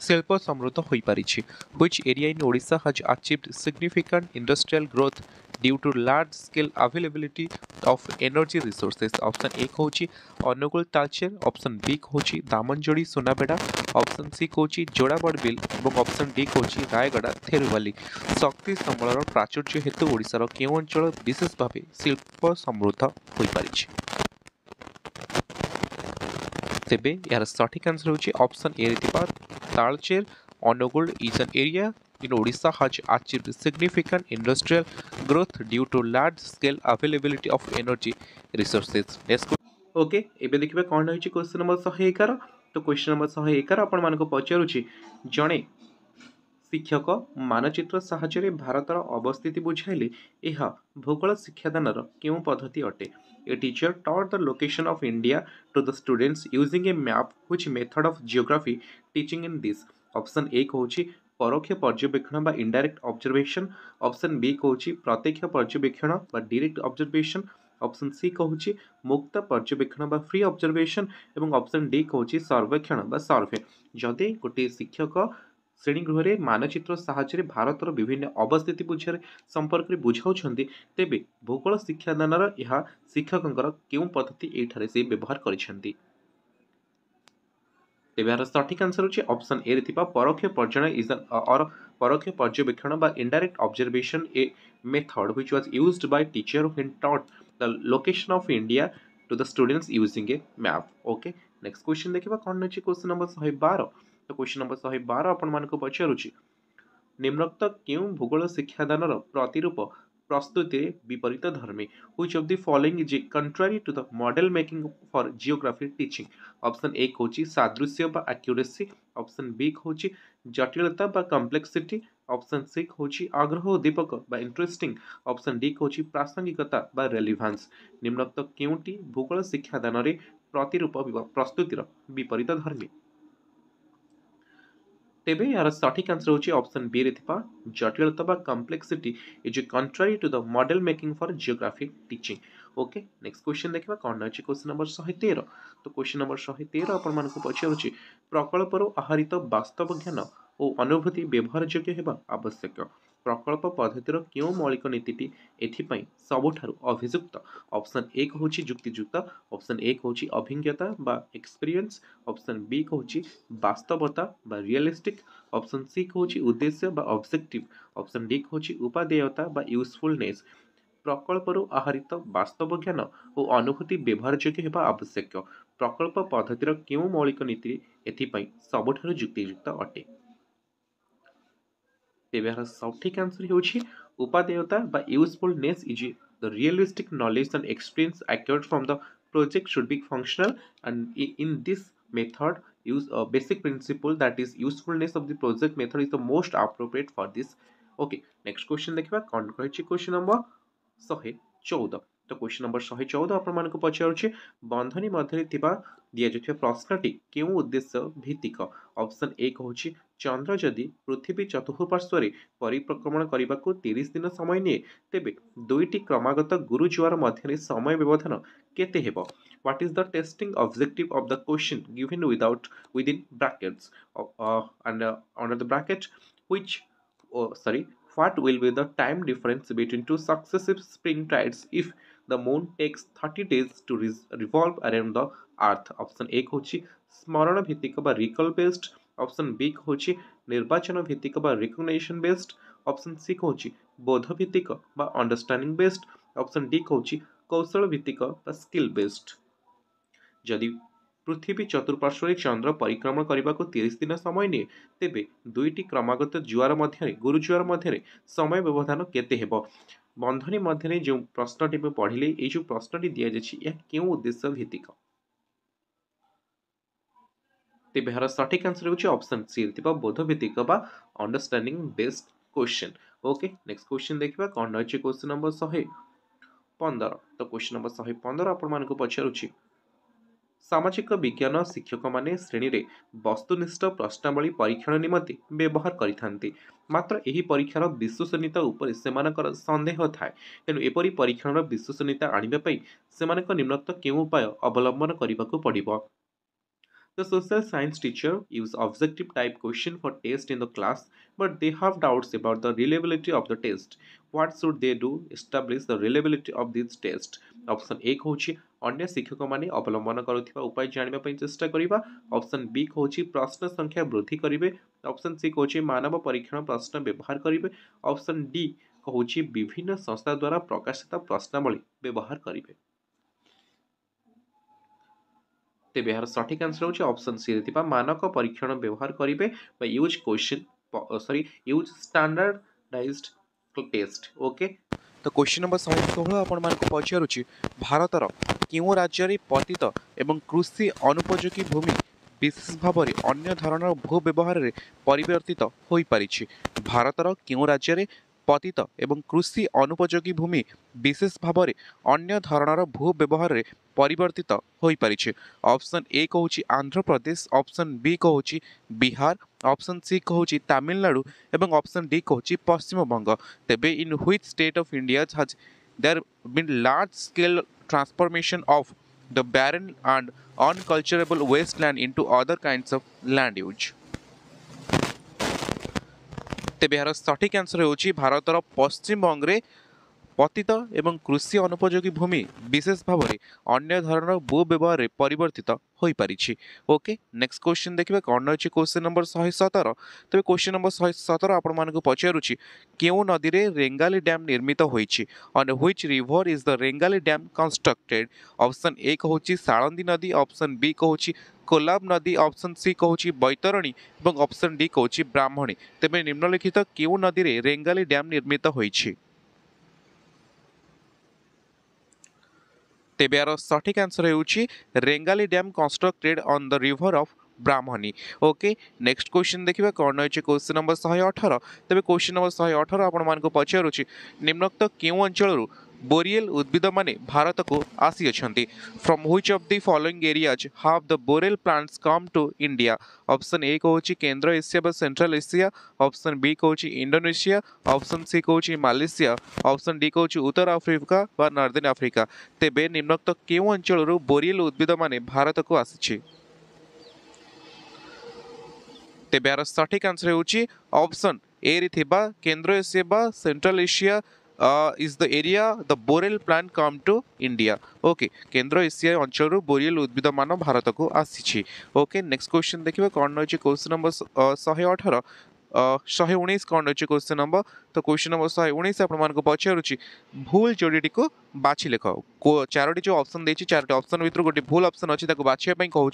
শিল্পে সমৃদ্ধ হৈ পৰিছে হুইচ এৰিয়া ইন ওড়িশা হাজ Achieved significant industrial growth due to large scale availability of energy resources option a hochi Angul Talcher option B হচ্ছে দামনজোড়ি সোনাবেড়া অপশন সি হচ্ছে জোড়াবড় বিল এবং অপশন ডি হচ্ছে রায়গড়া থেরুভালি শক্তি সম্বলর প্রাচুর্য হেতু ওড়িশার কেউ অঞ্চল বিশেষভাবে শিল্প সমৃদ্ধ হয়েপারিছে তেবে এর সঠিক আনসর হচ্ছে অপশন এ থাকা Talcher Angul is an area in Odisha has achieved significant industrial growth due to large scale availability of energy resources. Next okay एबे देखिबे कोन होइछ क्वेश्चन नंबर 111 तो क्वेश्चन नंबर 111 आपण मानको पचारु छी जणे शिक्षक मानचित्र सहज रे भारतर अवस्थिति बुझाइले एहा भूगोल शिक्षा दानर केउ पद्धति अटे a teacher taught the location of India to the students using a map which method of geography teaching in this option A कहउछि পরোক্ষ পর্যবেক্ষণ বা ইনডাইরেক্ট অবজরভেসন অপসন বি কুচি প্রত্যক্ষ পর্যবেক্ষণ বা ডিরেক্ট অবজরভেসন অপসন সি কুচি মুক্ত পর্যবেক্ষণ বা ফ্রি অবজরভেসন এবং অপসন ডি কুচি সর্বেক্ষণ বা সর্ভে যদি গোটিয়ে শিক্ষক ଶ୍ରେଣୀଗୃହରେ ମାନଚିତ୍ର ସାହାଯ୍ୟରେ ଭାରତର ବିଭିନ୍ନ ଅବସ୍ଥିତି ବୁଝାରେ ସମ୍ପର୍କରେ ବୁଝାଉଛନ୍ତି ତେବେ ଭୂଗୋଳ ଶିକ୍ଷାଦାନର ଏହା ଶିକ୍ଷକଙ୍କର କେଉଁ ପଦ୍ଧତି ଏଠାରେ ସେ ବ୍ୟବହାର କରିଛନ୍ତି এবৰ সঠিক আন্সার হ'ল অপচন এ ৰিতি পা পৰক্ষ্য পৰ্যবেক্ষণ বা indirect observation a method which was used by teacher of in taught the location of India to the students using a map okay next question দেখিবা কোন নহ'চি কুৱেচন নম্বৰ 112 তেন কুৱেচন নম্বৰ 112 আপোনাক পছিৰুচি নিমৰক্তক কিউ ভূগোল শিক্ষা দানৰ প্ৰতිරূপ प्रस्तुति विपरीत धर्मी हुई of the following is contrary to the model making for geography teaching option एक कौच सादृश्य आक्युरेसी अप्सन बी कौच जटिलता कम्प्लेक्सीटी अप्सन सी कौच आग्रह उद्दीपक इंटरेस्टिंग अप्सन डी कौच प्रासंगिकता रेलिभांस निम्नक्त के भूगोल शिक्षादान प्रतिरूप प्रस्तुतिर विपरीत धर्मी ତେବେ ଏହାର ସଠିକ୍ ଆନ୍ସର୍ ହେଉଛି ଅପସନ୍ ବିରେ ଥିବା ଜଟିଳତା ବା complexity is contrary to the model making for geographic teaching okay next question ଦେଖିବା କ'ଣ ରହିଛି କ୍ୱେଶ୍ଚନ୍ ନମ୍ବର ଶହେ ତେର ତ କ୍ୱେଶ୍ଚନ୍ ନମ୍ବର ଶହେ ତେର ଆପଣମାନଙ୍କୁ ପଚାରୁଛି ପ୍ରକଳ୍ପରୁ ଆହାରିତ ବାସ୍ତବ ଜ୍ଞାନ ଓ ଅନୁଭୂତି ବ୍ୟବହାରଯୋଗ୍ୟ ହେବା ଆବଶ୍ୟକ ପ୍ରକଳ୍ପ ପଦ୍ଧତିର କେଉଁ ମୌଳିକ ନୀତିଟି ଏଥିପାଇଁ ସବୁଠାରୁ ଅଭିଯୁକ୍ତ ଅପସନ୍ ଏ କହୁଛି ଯୁକ୍ତିଯୁକ୍ତ ଅପସନ୍ ଏ କହୁଛି ଅଭିଜ୍ଞତା ବା ଏକ୍ସପିରିଏନ୍ସ ଅପସନ୍ ବି କହୁଛି ବାସ୍ତବତା ବା ରିଅଲିଷ୍ଟିକ୍ ଅପସନ୍ ସି କହୁଛି ଉଦ୍ଦେଶ୍ୟ ବା ଅବଜେକ୍ଟିଭ୍ ଅପସନ୍ ଡି କହୁଛି ଉପାଦେୟତା ବା ୟୁଜଫୁଲନେସ୍ ପ୍ରକଳ୍ପରୁ ଆହରିତ ବାସ୍ତବ ଜ୍ଞାନ ଓ ଅନୁଭୂତି ବ୍ୟବହାରଯୋଗ୍ୟ ହେବା ଆବଶ୍ୟକ ପ୍ରକଳ୍ପ ପଦ୍ଧତିର କେଉଁ ମୌଳିକ ନୀତି ଏଥିପାଇଁ ସବୁଠାରୁ ଯୁକ୍ତିଯୁକ୍ତ ଅଟେ ତେବେ ଏହାର ସଠିକ୍ ଆନ୍ସର୍ ହେଉଛି ଉପାଦେୟତା ବା usefulness is the realistic knowledge and experience acquired from the project should be functional and in this method use basic principle that that is of of project project is is the most appropriate for this okay next question देखिबा कोन कहैछि question number 114 तो question number 114 आपण मानको पछाउछि बंधनी मध्ये थिबा दिया जथिया प्रश्नटी केउ उद्देश्य भित्तिक option A ଚନ୍ଦ୍ର ଯଦି ପୃଥିବୀ ଚତୁଃପାର୍ଶ୍ୱରେ ପରିକ୍ରମଣ କରିବାକୁ ତିରିଶ ଦିନ ସମୟ ନିଏ ତେବେ ଦୁଇଟି କ୍ରମାଗତ ଗୁରୁଜୁଆର ମଧ୍ୟରେ ସମୟ ବ୍ୟବଧାନ କେତେ ହେବ what is the testing objective of the question given without within brackets and under the bracket which oh sorry what will be the time difference between two successive spring tides if the moon takes 30 days to revolve around the earth option a হচ্ছে স্মরণ ভিত্তিক বা recall based option B ହେଉଛି ନିର୍ବାଚନ ଭିତ୍ତିକ ବା ରିକଗ୍ନାଇଜେସନ୍ based option C ହେଉଛି ବୋଧ ଭିତ୍ତିକ ବା ଅଣ୍ଡରଷ୍ଟାଣ୍ଡିଂ ବେସ୍ଡ ଅପସନ୍ ଡି ହେଉଛି କୌଶଳ ଭିତ୍ତିକ ବା ସ୍କିଲ୍ ବେସ୍ଡ ଯଦି ପୃଥିବୀ ଚତୁଃପାର୍ଶ୍ୱରେ ଚନ୍ଦ୍ର ପରିକ୍ରମଣ କରିବାକୁ ତିରିଶ ଦିନ ସମୟ ନିଏ ତେବେ ଦୁଇଟି କ୍ରମାଗତ ଜୁଆର ମଧ୍ୟରେ ଗୁରୁଜୁଆର ମଧ୍ୟରେ ସମୟ ବ୍ୟବଧାନ କେତେ ହେବ ବନ୍ଧନୀ ମଧ୍ୟରେ ଯେଉଁ ପ୍ରଶ୍ନଟି ମୁଁ ପଢ଼ିଲି ଏଇ ଯେଉଁ ପ୍ରଶ୍ନଟି ଦିଆଯାଇଛି ଏହା କେଉଁ ଉଦ୍ଦେଶ୍ୟ ଭିତ୍ତିକ ତେବେ ଏହାର ସଠିକ୍ ଆନ୍ସର୍ ହେଉଛି ଅପସନ୍ ସି ଥିବା ବୋଧଭିତ୍ତିକ ବା understanding based question okay next question देखा कौन रही क्वेश्चन नंबर शहे पंदर तो क्वेश्चन नंबर शहे पंदर आपण पचारू सामाजिक विज्ञान शिक्षक मैंने श्रेणी में वस्तुनिष्ठ प्रश्नावली परीक्षण निमंते व्यवहार करते ମାତ୍ର ଏହି ପରୀକ୍ଷାର ବିଶ୍ୱସନୀୟତା ଉପରେ ସେମାନଙ୍କର ସନ୍ଦେହ ଥାଏ ତେଣୁ ଏପରି ପରୀକ୍ଷଣର ବିଶ୍ୱସନୀୟତା ଆଣିବା ପାଇଁ ସେମାନଙ୍କ ନିମ୍ନୋକ୍ତ କେଉଁ ଉପାୟ ଅବଲମ୍ବନ କରିବାକୁ ପଡ଼ିବ The social science teacher used objective type question for test in the class, but they have doubts about the reliability of the test. What should they do? Establish the reliability of this test. Option A होची अन्य शिक्षक मैंने अवलम्बन करुवा उपाय जानापी चेषा करवा option B हूँ प्रश्न संख्या वृद्धि करेंगे ऑप्शन सी हूँ मानव परीक्षण प्रश्न व्यवहार करेंगे ऑप्शन डी हूँ विभिन्न संस्था द्वारा प्रकाशित प्रश्नावली व्यवहार करेंगे ତେବେ ଏହାର ସଠିକ୍ ଆନ୍ସର୍ ହେଉଛି ଅପସନ୍ ସିରେ ଥିବା ମାନକ ପରୀକ୍ଷଣ ବ୍ୟବହାର କରିବେ ବା use question sorry use standardized test okay ତ କ୍ୱେଶ୍ଚିନ୍ ନମ୍ବର ଶହେ ଷୋହଳ ଆପଣମାନଙ୍କୁ ପଚାରୁଛି ଭାରତର କେଉଁ ରାଜ୍ୟରେ ପତିତ ଏବଂ କୃଷି ଅନୁପଯୋଗୀ ଭୂମି ବିଶେଷ ଭାବରେ ଅନ୍ୟ ଧରଣର ଭୂ ବ୍ୟବହାରରେ ପରିବର୍ତ୍ତିତ ହୋଇପାରିଛି ଭାରତର କେଉଁ ରାଜ୍ୟରେ ପତିତ ଏବଂ କୃଷି ଅନୁପଯୋଗୀ ଭୂମି ବିଶେଷ ଭାବରେ ଅନ୍ୟ ଧରଣର ଭୂ ବ୍ୟବହାରରେ ପରିବର୍ତ୍ତିତ ହୋଇପାରିଛି ଅପସନ୍ ଏ କହୁଛି ଆନ୍ଧ୍ରପ୍ରଦେଶ ଅପସନ୍ ବି କହୁଛି ବିହାର ଅପସନ୍ ସି କହୁଛି ତାମିଲନାଡ଼ୁ ଏବଂ ଅପସନ୍ ଡି କହୁଛି ପଶ୍ଚିମବଙ୍ଗ ତେବେ in which state of India has there been large scale transformation of the barren and unculturable wasteland into other kinds of land use. ତେବେ ଏହାର ସଠିକ୍ ଆନ୍ସର ହେଉଛି ଭାରତର ପଶ୍ଚିମବଙ୍ଗରେ ପତିତ ଏବଂ କୃଷି ଅନୁପଯୋଗୀ ଭୂମି ବିଶେଷ ଭାବରେ ଅନ୍ୟ ଧରଣର ଭୂ ବ୍ୟବହାରରେ ପରିବର୍ତ୍ତିତ ହୋଇପାରିଛି ଓକେ ନେକ୍ସଟ କ୍ୱେଶ୍ଚିନ୍ ଦେଖିବା କ'ଣ ରହିଛି କ୍ୱେଶ୍ଚିନ୍ ନମ୍ବର ଶହେ ସତର ତେବେ କ୍ୱେଶ୍ଚିନ୍ ନମ୍ବର ଶହେ ସତର ଆପଣମାନଙ୍କୁ ପଚାରୁଛି କେଉଁ ନଦୀରେ ରେଙ୍ଗାଲି ଡ୍ୟାମ୍ ନିର୍ମିତ ହୋଇଛି on which river is the Rengali dam constructed option A କହୁଛି ସାଳନ୍ଦୀ ନଦୀ ଅପସନ୍ ବି କହୁଛି କୋଲାବ ନଦୀ ଅପସନ୍ ସି କହୁଛି ବୈତରଣୀ ଏବଂ ଅପସନ୍ ଡି କହୁଛି ବ୍ରାହ୍ମଣୀ ତେବେ ନିମ୍ନଲିଖିତ କେଉଁ ନଦୀରେ ରେଙ୍ଗାଲି ଡ୍ୟାମ୍ ନିର୍ମିତ ହୋଇଛି ତେବେ ଏହାର ସଠିକ୍ ଆନ୍ସର ହେଉଛି Rengali dam constructed on the river of Brahmani okay next question দেখবা কণ রয়েছে কোশ্চিন নম্বর শহে অঠর তবে কোশ্চিন নম্বর শহে অঠর আপনার পচারুছি নিম্নোক্ত কেউ অঞ্চলর Boreal Udbidamane Bharatako Asiyachanti. From which of the following areas have the boreal plants come to India? Option A Kochi, Kendra Asia বা Central Asia. Option B Kochi, Indonesia. Option C Kochi, Malaysia. Option D Kochi, Uttar Africa বা Northern Africa. তেবে নিম্নোক্ত কেউ অঞ্চলରୁ ବୋରିଏଲ ଉଦ୍ଭିଦମାନେ ଭାରତକୁ ଆସିଛି ତେବେ ଏହାର ସଠିକ୍ ଆନ୍ସର ହେଉଛି ଅପସନ୍ ଏରେ ଥିବା କେନ୍ଦ୍ର ଏସିଆ ବା Central Asia ah is the area the boreal plant come to India okay केंद्र एशियाई অঞ্চলৰ बोरियल উদ্ভিদমান ভারতক আসিচি ওকে नेक्स्ट কোশ্চেন দেখিবা কোন হ'ল জি কোশ্চেন নম্বৰ 118 शहे उन्नीस कौन रही क्वेश्चन नंबर तो क्वेश्चन नंबर शहे उन्नीस आपँ पचारूँ भूल जोड़ी को बाछी लिख चारोटी जो अप्सन देती चारोट अप्सन भितर गोटे भूल अप्सन अच्छे बाछापी कौन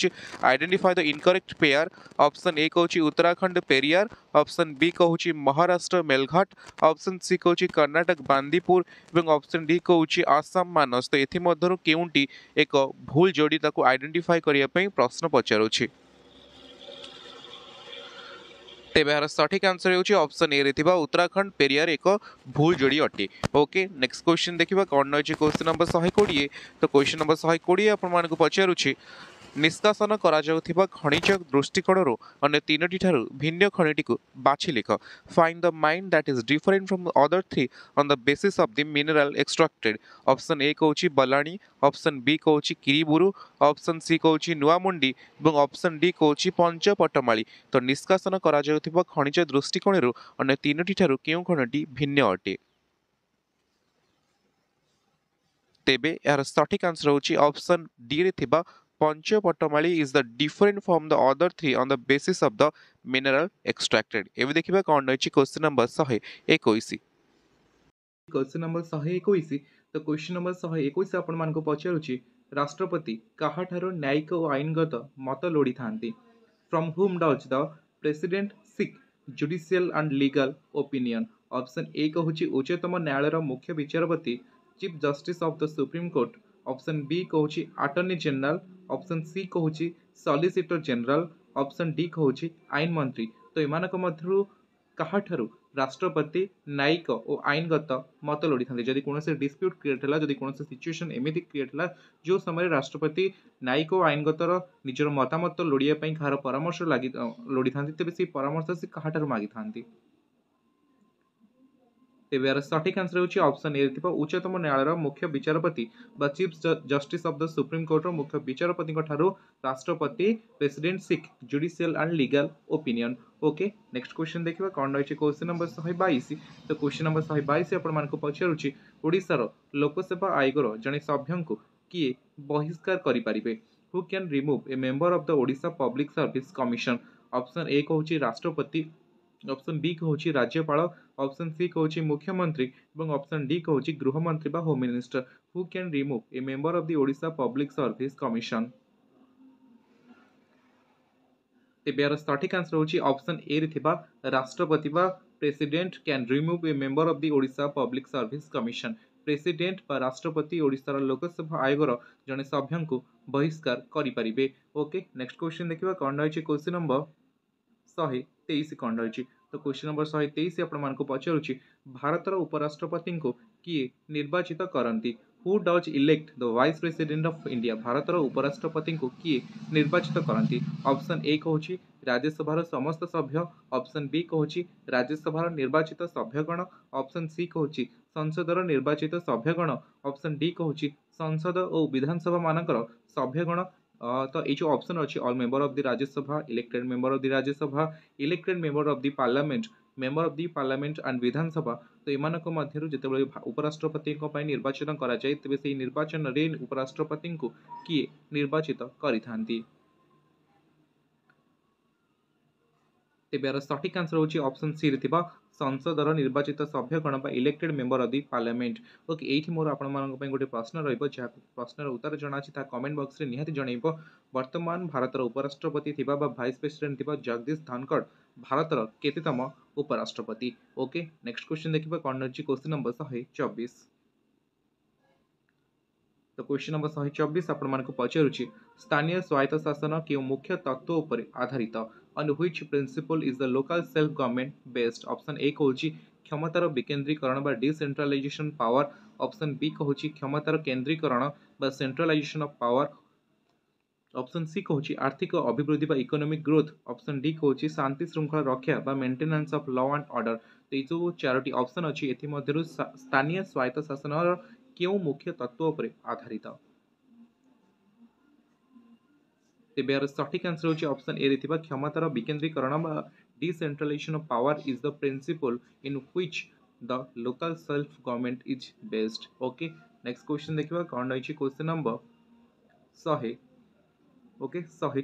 identify the incorrect pair option A कौन उत्तराखंड पेरियार अप्सन बी कौन महाराष्ट्र मेलघाट अप्सन सी कौन कर्णाटक बांदीपुर अप्सन डी कौन आसाम मानस तो एम क्योंटी एक भूल जोड़ी आईडेटिफाए करने प्रश्न पचारूँ ତେବେ ଏହାର ସଠିକ୍ ଆନ୍ସର ହେଉଛି ଅପସନ୍ ଏରେ ଥିବା ଉତ୍ତରାଖଣ୍ଡ ପେରିୟାର ଏକ ଭୁଲ ଯୋଡ଼ି ଅଟେ ଓକେ ନେକ୍ସଟ କ୍ୱେଶ୍ଚିନ୍ ଦେଖିବା କ'ଣ ରହିଛି କ୍ୱେଶ୍ଚିନ୍ ନମ୍ବର ଶହେ କୋଡ଼ିଏ ତ କ୍ୱେଶ୍ଚିନ୍ ନମ୍ବର ଶହେ କୋଡ଼ିଏ ଆପଣମାନଙ୍କୁ ପଚାରୁଛି ନିଷ୍କାସନ କରାଯାଉଥିବା ଖଣିଜ ଦୃଷ୍ଟିକୋଣରୁ ଅନ୍ୟ ତିନୋଟିଠାରୁ ଭିନ୍ନ ଖଣିଟିକୁ ବାଛି ଲେଖ find the mine that is different from other three on the basis of the mineral extracted option A କହୁଛି ବଲାଣୀ ଅପସନ୍ ବି କହୁଛି କିରିବୁରୁ ଅପସନ୍ ସି କହୁଛି ନୂଆମୁଣ୍ଡି ଏବଂ ଅପସନ୍ ଡି କହୁଛି ପଞ୍ଚପଟମାଳି ତ ନିଷ୍କାସନ କରାଯାଉଥିବା ଖଣିଜ ଦୃଷ୍ଟିକୋଣରୁ ଅନ୍ୟ ତିନୋଟିଠାରୁ କେଉଁ ଖଣିଟି ଭିନ୍ନ ଅଟେ ତେବେ ଏହାର ସଠିକ୍ ଆନ୍ସର ହେଉଛି ଅପସନ୍ ଡିରେ ଥିବା पंचपट्टमाली is the different from the other three on the basis of the mineral extracted ଏବେ ଦେଖିବା କ'ଣ ରହିଛି क्वेश्चन नंबर 121 क्वेश्चन नंबर 121 ତ क्वेश्चन नंबर 121 ଆପଣମାନଙ୍କୁ ପଚାରୁଛି ରାଷ୍ଟ୍ରପତି କାହାଠାରୁ ନ୍ୟାୟିକ ଓ ଆଇନଗତ ମତ ଲୋଡ଼ିଥାନ୍ତି from whom does the president seek judicial and legal opinion option A କହୁଛି ଉଚ୍ଚତମ ନ୍ୟାୟାଳୟର ମୁଖ୍ୟ ବିଚାରପତି chief justice of the supreme court option B କହୁଛି ଆଟର୍ଣ୍ଣି ଜେନେରାଲ ଅପସନ୍ ସି କହୁଛି ସଲିସିଟର ଜେନେରାଲ ଅପସନ୍ ଡି କହୁଛି ଆଇନ ମନ୍ତ୍ରୀ ତ ଏମାନଙ୍କ ମଧ୍ୟରୁ କାହାଠାରୁ ରାଷ୍ଟ୍ରପତି ନ୍ୟାୟିକ ଓ ଆଇନଗତ ମତ ଲୋଡ଼ିଥାନ୍ତି ଯଦି କୌଣସି ଡିସ୍ପ୍ୟୁଟ୍ କ୍ରିଏଟ୍ ହେଲା ଯଦି କୌଣସି ସିଚୁଏସନ୍ ଏମିତି କ୍ରିଏଟ୍ ହେଲା ଯେଉଁ ସମୟରେ ରାଷ୍ଟ୍ରପତି ନ୍ୟାୟିକ ଓ ଆଇନଗତର ନିଜର ମତାମତ ଲୋଡ଼ିବା ପାଇଁ କାହାର ପରାମର୍ଶ ଲାଗି ଲୋଡ଼ିଥାନ୍ତି ତେବେ ସେଇ ପରାମର୍ଶ ସେ କାହାଠାରୁ ମାଗିଥାନ୍ତି ᱛᱮ বেᱨᱟ ᱥᱴᱮᱴᱤᱠ ᱟᱱᱥᱟᱨ ᱦᱩᱭᱩᱜ ᱪᱷᱤ ᱚᱯᱥᱚᱱ ᱮ ᱨᱮᱛᱮᱯᱚ ᱩᱪᱪᱷᱚᱛᱚᱢ ನ್ಯಾಯಾಲᱭᱨᱟ ᱢᱩᱠᱷᱭ ᱵᱤᱪᱟᱨᱚᱯᱛᱤ ᱵᱟᱪᱤᱯ ᱡᱟᱥᱴᱤᱥ ᱚᱯ ᱫᱚ ᱥᱩᱯᱨᱤᱢ ᱠᱚᱨᱴᱨᱟ ᱢᱩᱠᱷᱭ ᱵᱤᱪᱟᱨᱚᱯᱛᱤ ᱠᱚ ᱴᱷᱟᱨᱚ ᱨᱟᱥᱴᱨᱚᱯᱛᱤ president seek judicial and legal opinion okay next question ᱫᱮᱠᱷᱤᱵᱟ ᱠᱚᱱ ᱨᱟᱦᱤ ᱪᱷᱤ ᱠᱣᱮᱥᱪᱟᱱ ᱱᱚᱢᱵᱚᱨ 122 ᱛᱚ ᱠᱣ অপশন বি কহুচি রাজ্যপাল অপশন সি কহুচি মুখ্যমন্ত্রী এবন অপশন ডি কহুচি ગૃહমন্ত্রী বা home minister who can remove a member of the Odisha public service commission এবেৰ ষ্টাৰ্টিকান্স ৰহুচি অপশন এ ৰি থিবা ৰাষ্ট্ৰপতি বা president can remove a member of the Odisha public service commission president বা ৰাষ্ট্ৰপতি ওড়িশাৰ লোকসভা আয়গৰ জনি সভাংକୁ বহিষ্কার কৰিবে ওকে নেক্সট কোৱেশ্চন দেখিবা কন্ড হচি কোৱেশ্চন নম্বৰ 123 কন্ড হচি ତ କ୍ୱେଶ୍ଚିନ୍ ନମ୍ବର ଶହେ ତେଇଶ ଆପଣମାନଙ୍କୁ ପଚାରୁଛି ଭାରତର ଉପରାଷ୍ଟ୍ରପତିଙ୍କୁ କିଏ ନିର୍ବାଚିତ କରନ୍ତି who does elect the vice president of India ଭାରତର ଉପରାଷ୍ଟ୍ରପତିଙ୍କୁ କିଏ ନିର୍ବାଚିତ କରନ୍ତି ଅପସନ୍ ଏ କହୁଛି ରାଜ୍ୟସଭାର ସମସ୍ତ ସଭ୍ୟ ଅପସନ୍ ବି କହୁଛି ରାଜ୍ୟସଭାର ନିର୍ବାଚିତ ସଭ୍ୟଗଣ ଅପସନ୍ ସି କହୁଛି ସଂସଦର ନିର୍ବାଚିତ ସଭ୍ୟଗଣ ଅପସନ୍ ଡି କହୁଛି ସଂସଦ ଓ ବିଧାନସଭାମାନଙ୍କର ସଭ୍ୟଗଣ तो ये जो ऑप्शन अच्छे all member of the Rajya Sabha elected member of the Rajya Sabha elected member of the parliament member of the parliament and Vidhan Sabha तो ଏମାନଙ୍କ ମଧ୍ୟରୁ ଯେତେବେଳେ ଉପରାଷ୍ଟ୍ରପତିଙ୍କ ପାଇଁ ନିର୍ବାଚନ କରାଯାଏ ତେବେ ସେହି ନିର୍ବାଚନରେ ଉପରାଷ୍ଟ୍ରପତିଙ୍କୁ କିଏ ନିର୍ବାଚିତ କରିଥାନ୍ତି ତେବେ ଏହାର ସଠିକ୍ ଆନ୍ସର ହେଉଛି ଅପସନ୍ ସିରେ ଥିବା ସଂସଦର ନିର୍ବାଚିତ ସଭ୍ୟଗଣ ବା elected member of the parliament okay ଏଇଠି ମୋର ଆପଣମାନଙ୍କ ପାଇଁ ଗୋଟେ ପ୍ରଶ୍ନ ରହିବ ଯାହାକୁ ପ୍ରଶ୍ନର ଉତ୍ତର ଜଣାଅଛି ତାହା କମେଣ୍ଟ ବକ୍ସରେ ନିହାତି ଜଣାଇବ ବର୍ତ୍ତମାନ ଭାରତର ଉପରାଷ୍ଟ୍ରପତି ଥିବା ବା ଭାଇସ୍ ପ୍ରେସିଡେଣ୍ଟ ଥିବା ଜଗଦୀଶ ଧନଖଡ଼ ଭାରତର କେତେତମ ଉପରାଷ୍ଟ୍ରପତି ଓକେ ନେକ୍ସଟ କ୍ୱେଶ୍ଚନ୍ ଦେଖିବା କ'ଣ ରହିଛି କ୍ୱେଶ୍ଚିନ୍ ନମ୍ବର ଶହେ ଚବିଶ ତ କ୍ୱେଶ୍ଚନ୍ ନମ୍ବର ଶହେ ଚବିଶ ଆପଣମାନଙ୍କୁ ପଚାରୁଛି ସ୍ଥାନୀୟ ସ୍ୱାୟତ୍ତ ଶାସନ କେଉଁ ମୁଖ୍ୟ ତତ୍ତ୍ୱ ଉପରେ ଆଧାରିତ on which principle is the local self government based option A कहूँ क्षमतार विकेन्द्रीकरण बा डिसेंट्रलाइजेशन पावर ऑप्शन बी कहूँ क्षमतार केन्द्रीकरण व centralisation of power option C कहूँ आर्थिक अभिवृद्धि बा इकोनॉमिक ग्रोथ ऑप्शन डी कहूँ शांति श्रृंखला रक्षा बा maintenance of law and order तो ये जो चारोटी ऑप्शन अच्छी एथमध्य स्थानीय स्वायत्त शासन के मुख्य तत्व पर आधारित तेज यार सठिक आंसर होगी अप्सन ए रही क्षमतार विकेन्द्रीकरण decentralisation of power is the principle in which the local self government is based okay next question देखा कौन रही क्वेश्चन नंबर शहे ओके शहे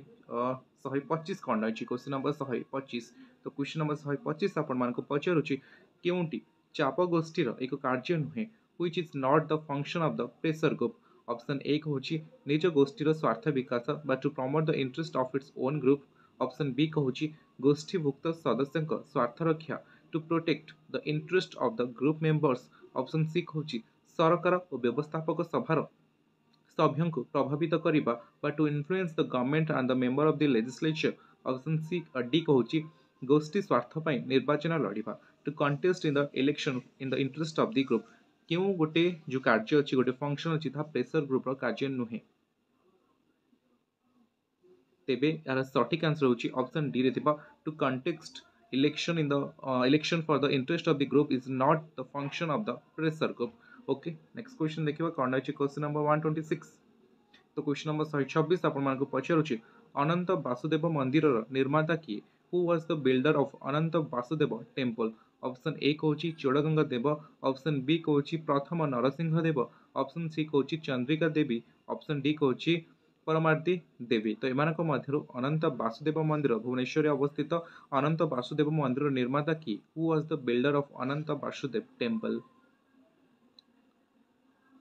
शहे पचीस कौन रही क्वेश्चन नंबर शहे पचीस तो क्वेश्चन नंबर शहे पचीस आपण पचार के चाप गोष्ठी एक कार्य नुहे which is not the function of the pressure group option ଏକ ହେଉଛି ନିଜ ଗୋଷ୍ଠୀର ସ୍ୱାର୍ଥ ବିକାଶ ବା to promote the interest of its own group option B କହୁଛି ଗୋଷ୍ଠୀଭୁକ୍ତ ସଦସ୍ୟଙ୍କ ସ୍ୱାର୍ଥ ରକ୍ଷା to protect the interest of the group members option C କହୁଛି ସରକାର ଓ ବ୍ୟବସ୍ଥାପକ ସଭାର ସଭ୍ୟଙ୍କୁ ପ୍ରଭାବିତ କରିବା ବା to influence the government and the member of the legislature option C D କହୁଛି ଗୋଷ୍ଠୀ ସ୍ୱାର୍ଥ ପାଇଁ ନିର୍ବାଚନ ଲଢ଼ିବା to contest in the election in the interest of the group କେଉଁ ଗୋଟେ ଯେଉଁ କାର୍ଯ୍ୟ ଅଛି ଗୋଟେ ଫଙ୍କସନ୍ ଅଛି ତାହା ପ୍ରେସର ଗ୍ରୁପ୍ର କାର୍ଯ୍ୟ ନୁହେଁ ତେବେ ଏହାର ସଠିକ୍ ଆନ୍ସର ହେଉଛି ଅପସନ୍ ଡିରେ ଥିବା to contest election in the uh, election for the interest of the group is not the function of the pressure group okay next question देखिबा कोन अछि क्वेश्चन नंबर 126 तो क्वेश्चन नंबर 126 आपण मानको पछरुछि अनंत वासुदेव मंदिरर निर्माता की who was the builder of Ananta Vasudeva temple option A কহি চি চড়াগঙ্গ দেব অপশন বি কহি চি প্রথম নরসিংহ দেব অপশন সি কহি চি চন্দ্রিকা দেবী অপশন ডি কহি চি পরমার্থী দেবী তো এ মানাকো মধ্যের অনন্ত বাসুদেব মন্দির भुवनेश्वरে অবস্থিত অনন্ত বাসুদেব মন্দিরৰ নির্মাতা কি who was the builder of Ananta Vasudeva temple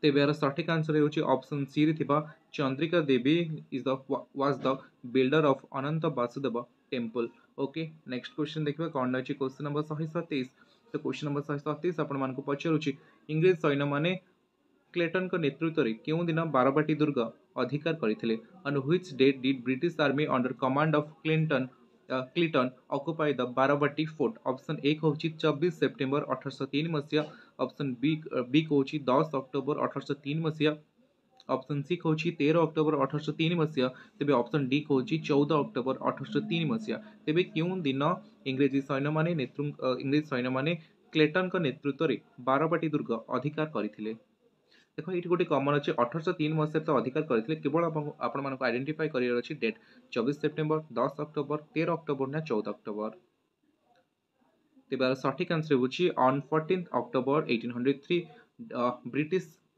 তে বিয়াৰ সঠিক আনসার হহি অপশন সি ৰ থিবা Chandrika Devi is the was the builder of Ananta Vasudeva temple okay next question देखा कौन अच्छे क्वेश्चन नंबर शहे सतैश तो क्वेश्चन नंबर शहे सतैश आपण पचारूँ इंग्रेज सैन्य मैंने क्लेटन के नेतृत्व में क्यों दिन बारवाटी दुर्ग अधिकार करते on which date did British army under command of Clinton Clinton occupy the Barabati fort option एक हूँ चबीस सेप्टेम्बर अठरश तीन मसीह अपसन बी बी कौन दस अक्टोबर अठरश तीन मसीहा ऑप्शन सी ହେଉଛି ତେର ଅକ୍ଟୋବର ଅଠରଶହ ତିନି ମସିହା ତେବେ ଅପସନ୍ ଡି ହେଉଛି ଚଉଦ ଅକ୍ଟୋବର ଅଠରଶହ ତିନି ମସିହା ତେବେ କେଉଁ ଦିନ ଇଂରେଜୀ ସୈନ୍ୟମାନେ ନେତୃ ଇଂରେଜ ସୈନ୍ୟମାନେ କ୍ଲେଟନଙ୍କ ନେତୃତ୍ୱରେ ବାରବାଟୀ ଦୁର୍ଗ ଅଧିକାର କରିଥିଲେ ଦେଖ ଏଇଠି ଗୋଟେ କମନ୍ ଅଛି ଅଠରଶହ ତିନି ମସିହାରେ ତ ଅଧିକାର କରିଥିଲେ କେବଳ ଆପଣମାନଙ୍କୁ ଆଇଡେଣ୍ଟିଫାଏ କରିବାର ଅଛି ଡେଟ୍ ଚବିଶ ସେପ୍ଟେମ୍ବର ଦଶ ଅକ୍ଟୋବର ତେର ଅକ୍ଟୋବର ନା ଚଉଦ ଅକ୍ଟୋବର ତେବେ ସଠିକ୍ ଆନ୍ସର୍ ହେଉଛି on fourteenth October eighteen hundred three British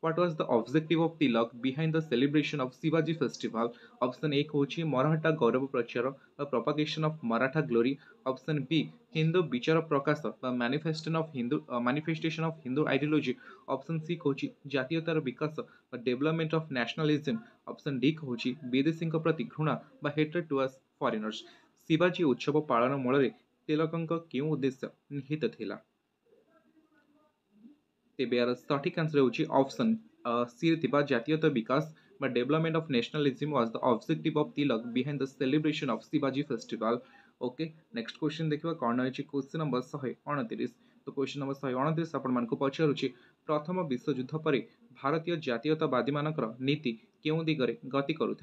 What was the objective of Tilak behind the celebration of Shivaji festival? Option A होची मराठा गौरव प्रचार व propagation of Maratha glory. Option B Hindu विचार प्रकाश व manifestation of Hindu uh, manifestation of Hindu ideology. Option C होची जातीयतार विकास व development of nationalism. Option D होची विदेशीଙ୍କ ପ୍ରତି ଘୃଣା ବା hatred towards foreigners. ଶିବାଜୀ ଉତ୍ସବ ପାଳନ ମୂଳରେ ତିଲକଙ୍କ କେଉଁ ଉଦ୍ଦେଶ୍ୟ ନିହିତ ଥିଲା तेज यार सठिक आंसर होपसन सी जयत विकास development of nationalism was the object of Tilak behind the celebration of Shivaji festival okay next question देखा कौन रही क्वेश्चन नंबर शहे अणतीस तो क्वेश्चन नंबर शहे अणतीस आपको पचारूँ प्रथम युद्ध पर भारतीय जयतवादी मानक नीति क्यों दिगरे गति कर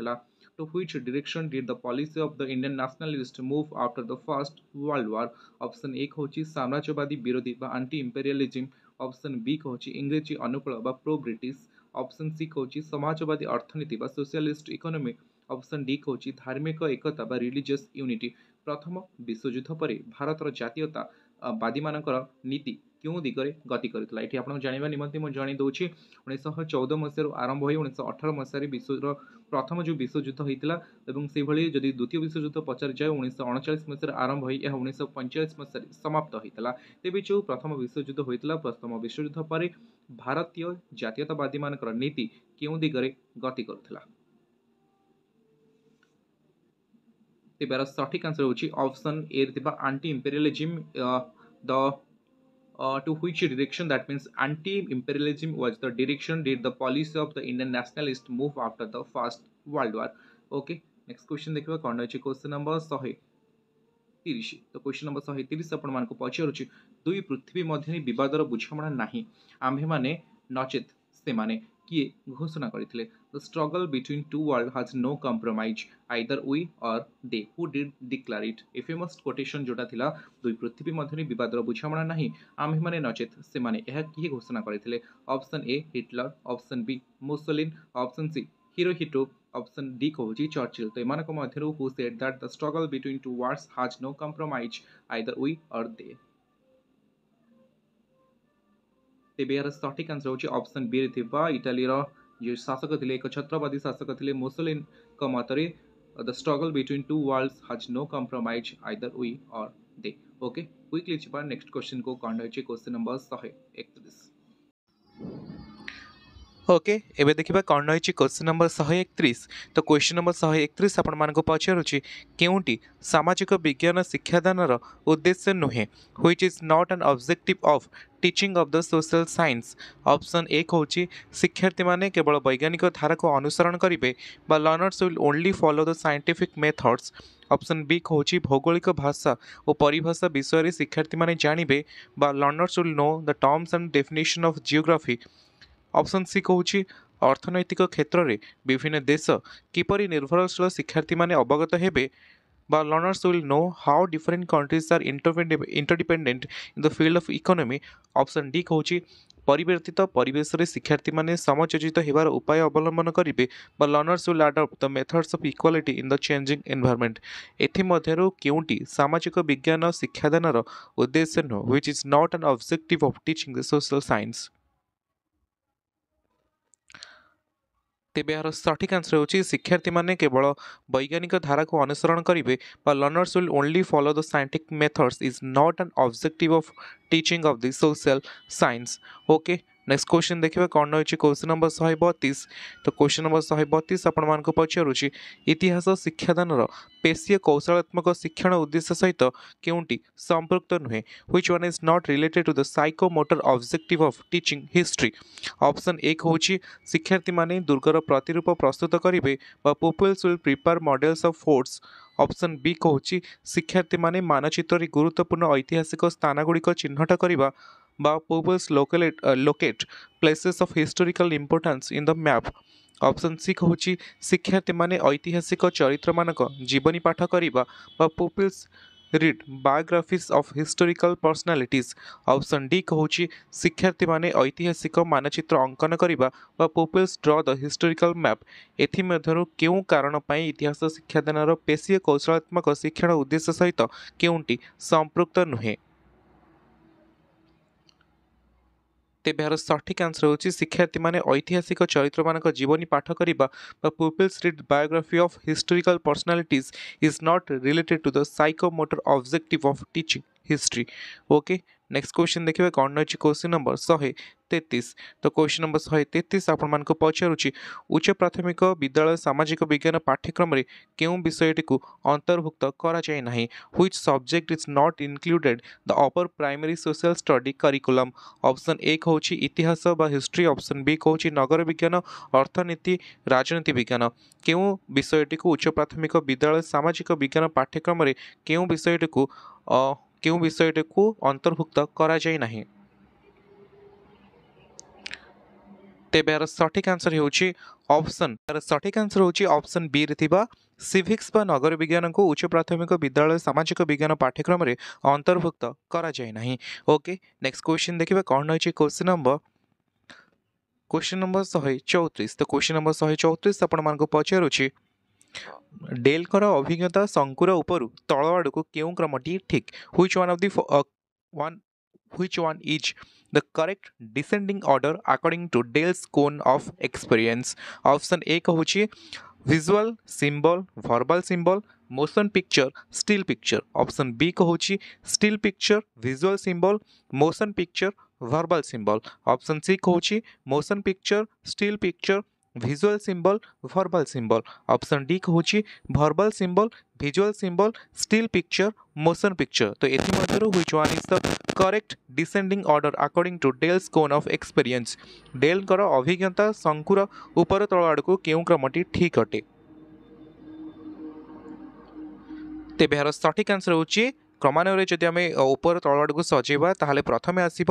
to which direction did the policy of the Indian nationalist move after the first world war option एक होची साम्राज्यवादी विरोधी व आंटी इंपेरियालिज्म ଅପସନ୍ ବି କହୁଛି ଇଂରେଜୀ ଅନୁକୂଳ ବା ପ୍ରୋ ବ୍ରିଟିଶ ଅପସନ୍ ସି କହୁଛି ସମାଜବାଦୀ ଅର୍ଥନୀତି ବା ସୋସିଆଲିଷ୍ଟ ଇକୋନୋମି ଅପସନ୍ ଡି କହୁଛି ଧାର୍ମିକ ଏକତା ବା ରିଲିଜିୟସ୍ ୟୁନିଟି ପ୍ରଥମ ବିଶ୍ୱଯୁଦ୍ଧ ପରେ ଭାରତର ଜାତୀୟତାବାଦୀମାନଙ୍କର ନୀତି क्यों दिगरे गति कर जानवा निम्ते मुझे जन दौर उन्नीसश चौदह मसीह आरंभ हो उन्नीस अठर मसीह विश्व प्रथम जो विश्वजुद्ध होता और से भाई जदि द्वितीय विश्वजुद्ध पचार जाए उन्नीस अणचा मसीह आरंभ हो यह उन्नीस पैंचाश मसीह समाप्त होता है तेज जो प्रथम विश्वजुद्ध होता प्रथम विश्वजुद्ध पर भारतीय जतियतवादी मान नीति क्यों दिगरे गति कर तेरह सठिक आंसर होप्शन A anti imperialism the uh, to which direction that means anti-imperialism was the direction did the policy of the Indian nationalist move after the first world war okay next question देखिबा कोन अछि question number 130 तो question number 130 आपण मानको पछियरुछि दुई पृथ्वी मध्यरे विवादर बुझमणा नाही आम्भे माने नचेत सेमाने କିଏ ଘୋଷଣା କରିଥିଲେ the struggle between two world has no compromise either we or they who did declare it a famous quotation ଯେଉଁଟା ଥିଲା ଦୁଇ ପୃଥିବୀ ମଧ୍ୟରେ ବିବାଦର ବୁଝାମଣା ନାହିଁ ଆମ୍ଭେମାନେ ନଚେତ୍ ସେମାନେ ଏହା କିଏ ଘୋଷଣା କରିଥିଲେ option A Hitler option B Mussolini option C Hiro hito option D কହୁଛି চর্চিল তো এমানক মধ্যে who said that the struggle between two worlds has no compromise either we or they तेब यार सठिक आंसर हूँ अप्सन बी थ Italy ये शासक थे एक छत्रवादी शासक थे मुसलिन मतरे the struggle between two world has no compromise either uh okay quickly next question को कौन रही क्वेश्चन नंबर शहे एकत्र ओके एवं देखा कौन रही क्वेश्चन नंबर शहे एक त्रिश तो क्वेश्चन नंबर शहे एक त्रिश आपण पचार के सामाजिक विज्ञान शिक्षादान उद्देश्य नुहे which is not an objective of teaching of the social science option A हूँ शिक्षार्थी मैंने केवल वैज्ञानिक धारा को अनुसरण करेंगे बा learners will only follow the scientific methods option B कौन भौगोलिक भाषा और परिभाषा विषय शिक्षार्थी मैंने जानवे बा learners will know the terms and definition of geography option C କହୁଛି ଅର୍ଥନୈତିକ କ୍ଷେତ୍ରରେ ବିଭିନ୍ନ ଦେଶ କିପରି ନିର୍ଭରଶୀଳ ଶିକ୍ଷାର୍ଥୀମାନେ ଅବଗତ ହେବେ বা learners will know how different countries are interdependent in the field of economy. Option D କହୁଛି ପରିବର୍ତ୍ତିତ ପରିବେଶରେ ଶିକ୍ଷାର୍ଥୀମାନେ ସମଯୋଜିତ ହେବାର ଉପାୟ ଅବଲମ୍ବନ କରିବେ ବା learners will adopt the methods of equality in the changing environment ଏଥିମଧ୍ୟରୁ କେଉଁଟି ସାମାଜିକ ବିଜ୍ଞାନ ଶିକ୍ଷାଦାନର ଉଦ୍ଦେଶ୍ୟ ନୁହଁ which is not an objective of teaching the social science तेज यार सठिक आंसर हो शिक्षार्थी मैंने केवल वैज्ञानिक धारा को अनुसरण करेंगे learners will only follow the scientific methods is not an objective of teaching of the social science okay next question ଦେଖିବା କ'ଣ ରହିଛି କ୍ୱେଶ୍ଚିନ୍ ନମ୍ବର ଶହେ ବତିଶ ତ କ୍ୱେଶ୍ଚିନ୍ ନମ୍ବର ଶହେ ବତିଶ ଆପଣମାନଙ୍କୁ ପଚାରୁଛି ଇତିହାସ ଶିକ୍ଷାଦାନର ପେଶୀୟ କୌଶଳାତ୍ମକ ଶିକ୍ଷଣ ଉଦ୍ଦେଶ୍ୟ ସହିତ କେଉଁଟି ସମ୍ପୃକ୍ତ ନୁହେଁ which one is not related to the psychomotor objective of teaching history option ଏକ ହେଉଛି ଶିକ୍ଷାର୍ଥୀମାନେ ଦୁର୍ଗର ପ୍ରତିରୂପ ପ୍ରସ୍ତୁତ କରିବେ ବା pupils will prepare models of forts option B କହୁଛି ଶିକ୍ଷାର୍ଥୀମାନେ ମାନଚିତ୍ରରେ ଗୁରୁତ୍ୱପୂର୍ଣ୍ଣ ଐତିହାସିକ ସ୍ଥାନଗୁଡ଼ିକ ଚିହ୍ନଟ କରିବା peoples locate, uh, locate places of historical importance in the map. Option C କହୁଛି ଶିକ୍ଷାର୍ଥୀମାନେ ଐତିହାସିକ ଚରିତ୍ରମାନଙ୍କ ଜୀବନୀ ପାଠ କରିବା ବା pupils read biographies of historical personalities option D କହୁଛି ଶିକ୍ଷାର୍ଥୀମାନେ ଐତିହାସିକ ମାନଚିତ୍ର ଅଙ୍କନ କରିବା ବା pupils draw the historical map ଏଥିମଧ୍ୟରୁ କେଉଁ କାରଣ ପାଇଁ ଇତିହାସ ଶିକ୍ଷାଦାନର ପେଶୀୟ କୌଶଳାତ୍ମକ ଶିକ୍ଷଣ ଉଦ୍ଦେଶ୍ୟ ସହିତ କେଉଁଟି ସମ୍ପୃକ୍ତ ନୁହେଁ ତେବେ ଏହାର ସଠିକ୍ ଆନ୍ସର ହେଉଛି ଶିକ୍ଷାର୍ଥୀମାନେ ଐତିହାସିକ ଚରିତ୍ରମାନଙ୍କ ଜୀବନୀ ପାଠ କରିବା ବା pupils read biography of historical personalities is not related to the psychomotor objective of teaching history okay next question देखिए कौन रही क्वेश्चन नंबर शहे तेतीस तो क्वेश्चन नंबर शहे तेतीस आपण पचारुची उच्च प्राथमिक विद्यालय सामाजिक विज्ञान पाठ्यक्रम के क्यों विषयटी अंतर्भुक्त कराए ना which subject is not included the upper primary social study curriculum option A हूँ इतिहास व हिस्ट्री अप्सन बी कौन नगर विज्ञान अर्थनीति राजनीति विज्ञान क्यों विषयटी को उच्च प्राथमिक विद्यालय सामाजिक विज्ञान पाठ्यक्रम के क्यों विषयटी क्यों विषय को अंतर्भुक्त करा तेब यार सठिक आंसर होप्शन यार सठिक आंसर होप्शन बी रे सिभिक्स नगर विज्ञान को उच्च प्राथमिक विद्यालय सामाजिक विज्ञान पाठ्यक्रम अंतर्भुक्त कराए ओके नेक्स्ट क्वेश्चन देखिए कौन रही क्वेश्चन नंबर क्वेश्चन नंबर शहे चौतीस तो क्वेश्चन नंबर शहे चौतीस आपण पचारूँ ଡେଲ୍ଙ୍କର ଅଭିଜ୍ଞତା ଶଙ୍କୁର ଉପରୁ ତଳ ଆଡ଼କୁ କେଉଁ କ୍ରମଟି ଠିକ୍ which one of the one which one is the correct descending order according to Dale's cone of experience. Option A કહુଛି visual symbol, verbal symbol, motion picture, still picture. Option B કહુଛି still picture, visual symbol, motion picture, verbal symbol. Option C કહુଛି motion picture, still picture, visual symbol verbal symbol option D হচ্ছে verbal symbol visual symbol still picture motion picture তো এটি মধ্যে which one is the correct descending order according to Dale's cone of experience ডেলଙ୍କର অভিজ্ঞতা ଶଙ୍କୁର উপর তল আড়ক কেউ ক্রমটি ঠিক অটে ତେବେ ଏହାର সঠিক ଆନ୍ସର୍ হচ্ছে ক্রমান্বয়ে যদি আমি উপর তল আড়ক সজাইবা তাহলে প্রথমে আসব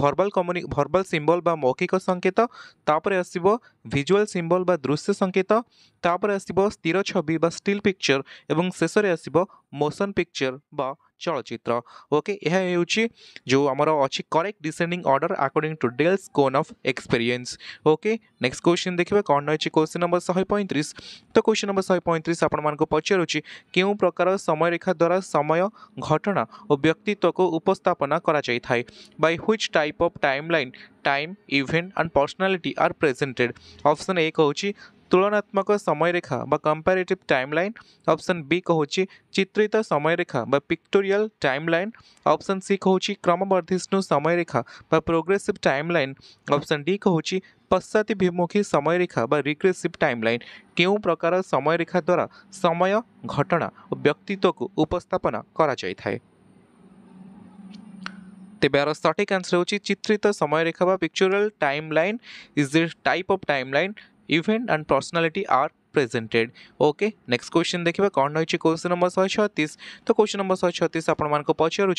ভর্বাল কমুনি ভর্বাল সিম্বল বা মৌখিক সংকেত তাপরে আসব ভিজুয়াল সিম্বল বা দৃশ্য সংকেত তাপরে আসব স্থির ছবি বা স্টিল পিকচর এবং শেষে আসব মোশন পিকচর বা চলচ্চিত্র ওকে ଏହା ହେଉଛି ଯେଉଁ ଆମର ଅଛି correct descending order according to Dale's cone of experience okay next question ଦେଖିବା କ'ଣ ରହିଛି କ୍ୱେଶ୍ଚିନ୍ ନମ୍ବର ଶହେ ପଇଁତିରିଶ ତ କ୍ୱେଶ୍ଚିନ୍ ନମ୍ବର ଶହେ ପଇଁତିରିଶ ଆପଣମାନଙ୍କୁ ପଚାରୁଛି କେଉଁ ପ୍ରକାର ସମୟରେଖା ଦ୍ୱାରା ସମୟ ଘଟଣା ଓ ବ୍ୟକ୍ତିତ୍ୱକୁ ଉପସ୍ଥାପନା କରାଯାଇଥାଏ by which type of time line time, event, and personality are presented option A কৌছি তুলনাত্মক সময়রেখা বা কম্পারেটিভ টাইমলাইন অপশন বি কৌছি চিত্রিত সময়রেখা বা পিক্টোরিয়াল টাইমলাইন অপশন সি কৌছি ক্রমবর্ধিষ্ণু সময়রেখা বা প্রোগ্রেসিভ টাইমলাইন অপশন ডি কৌছি পশ্চাতিভিমুখী সময়রেখা বা রিগ্রেসিভ টাইমলাইন কেউ প্রকার সময়রেখা দ্বারা সময় ঘটনা ও ব্যক্তিত্বকে উপস্থাপনা করা যাই থাকে ତେବେ यार सठिक आंसर हो चित्रित ସମୟରେଖା pictorial time line is is the type of time line event and personality presented okay next question देखा कौन रही क्वेश्चन नंबर शहे छतीस तो क्वेश्चन नंबर शहे छतीस आपण पचारूँ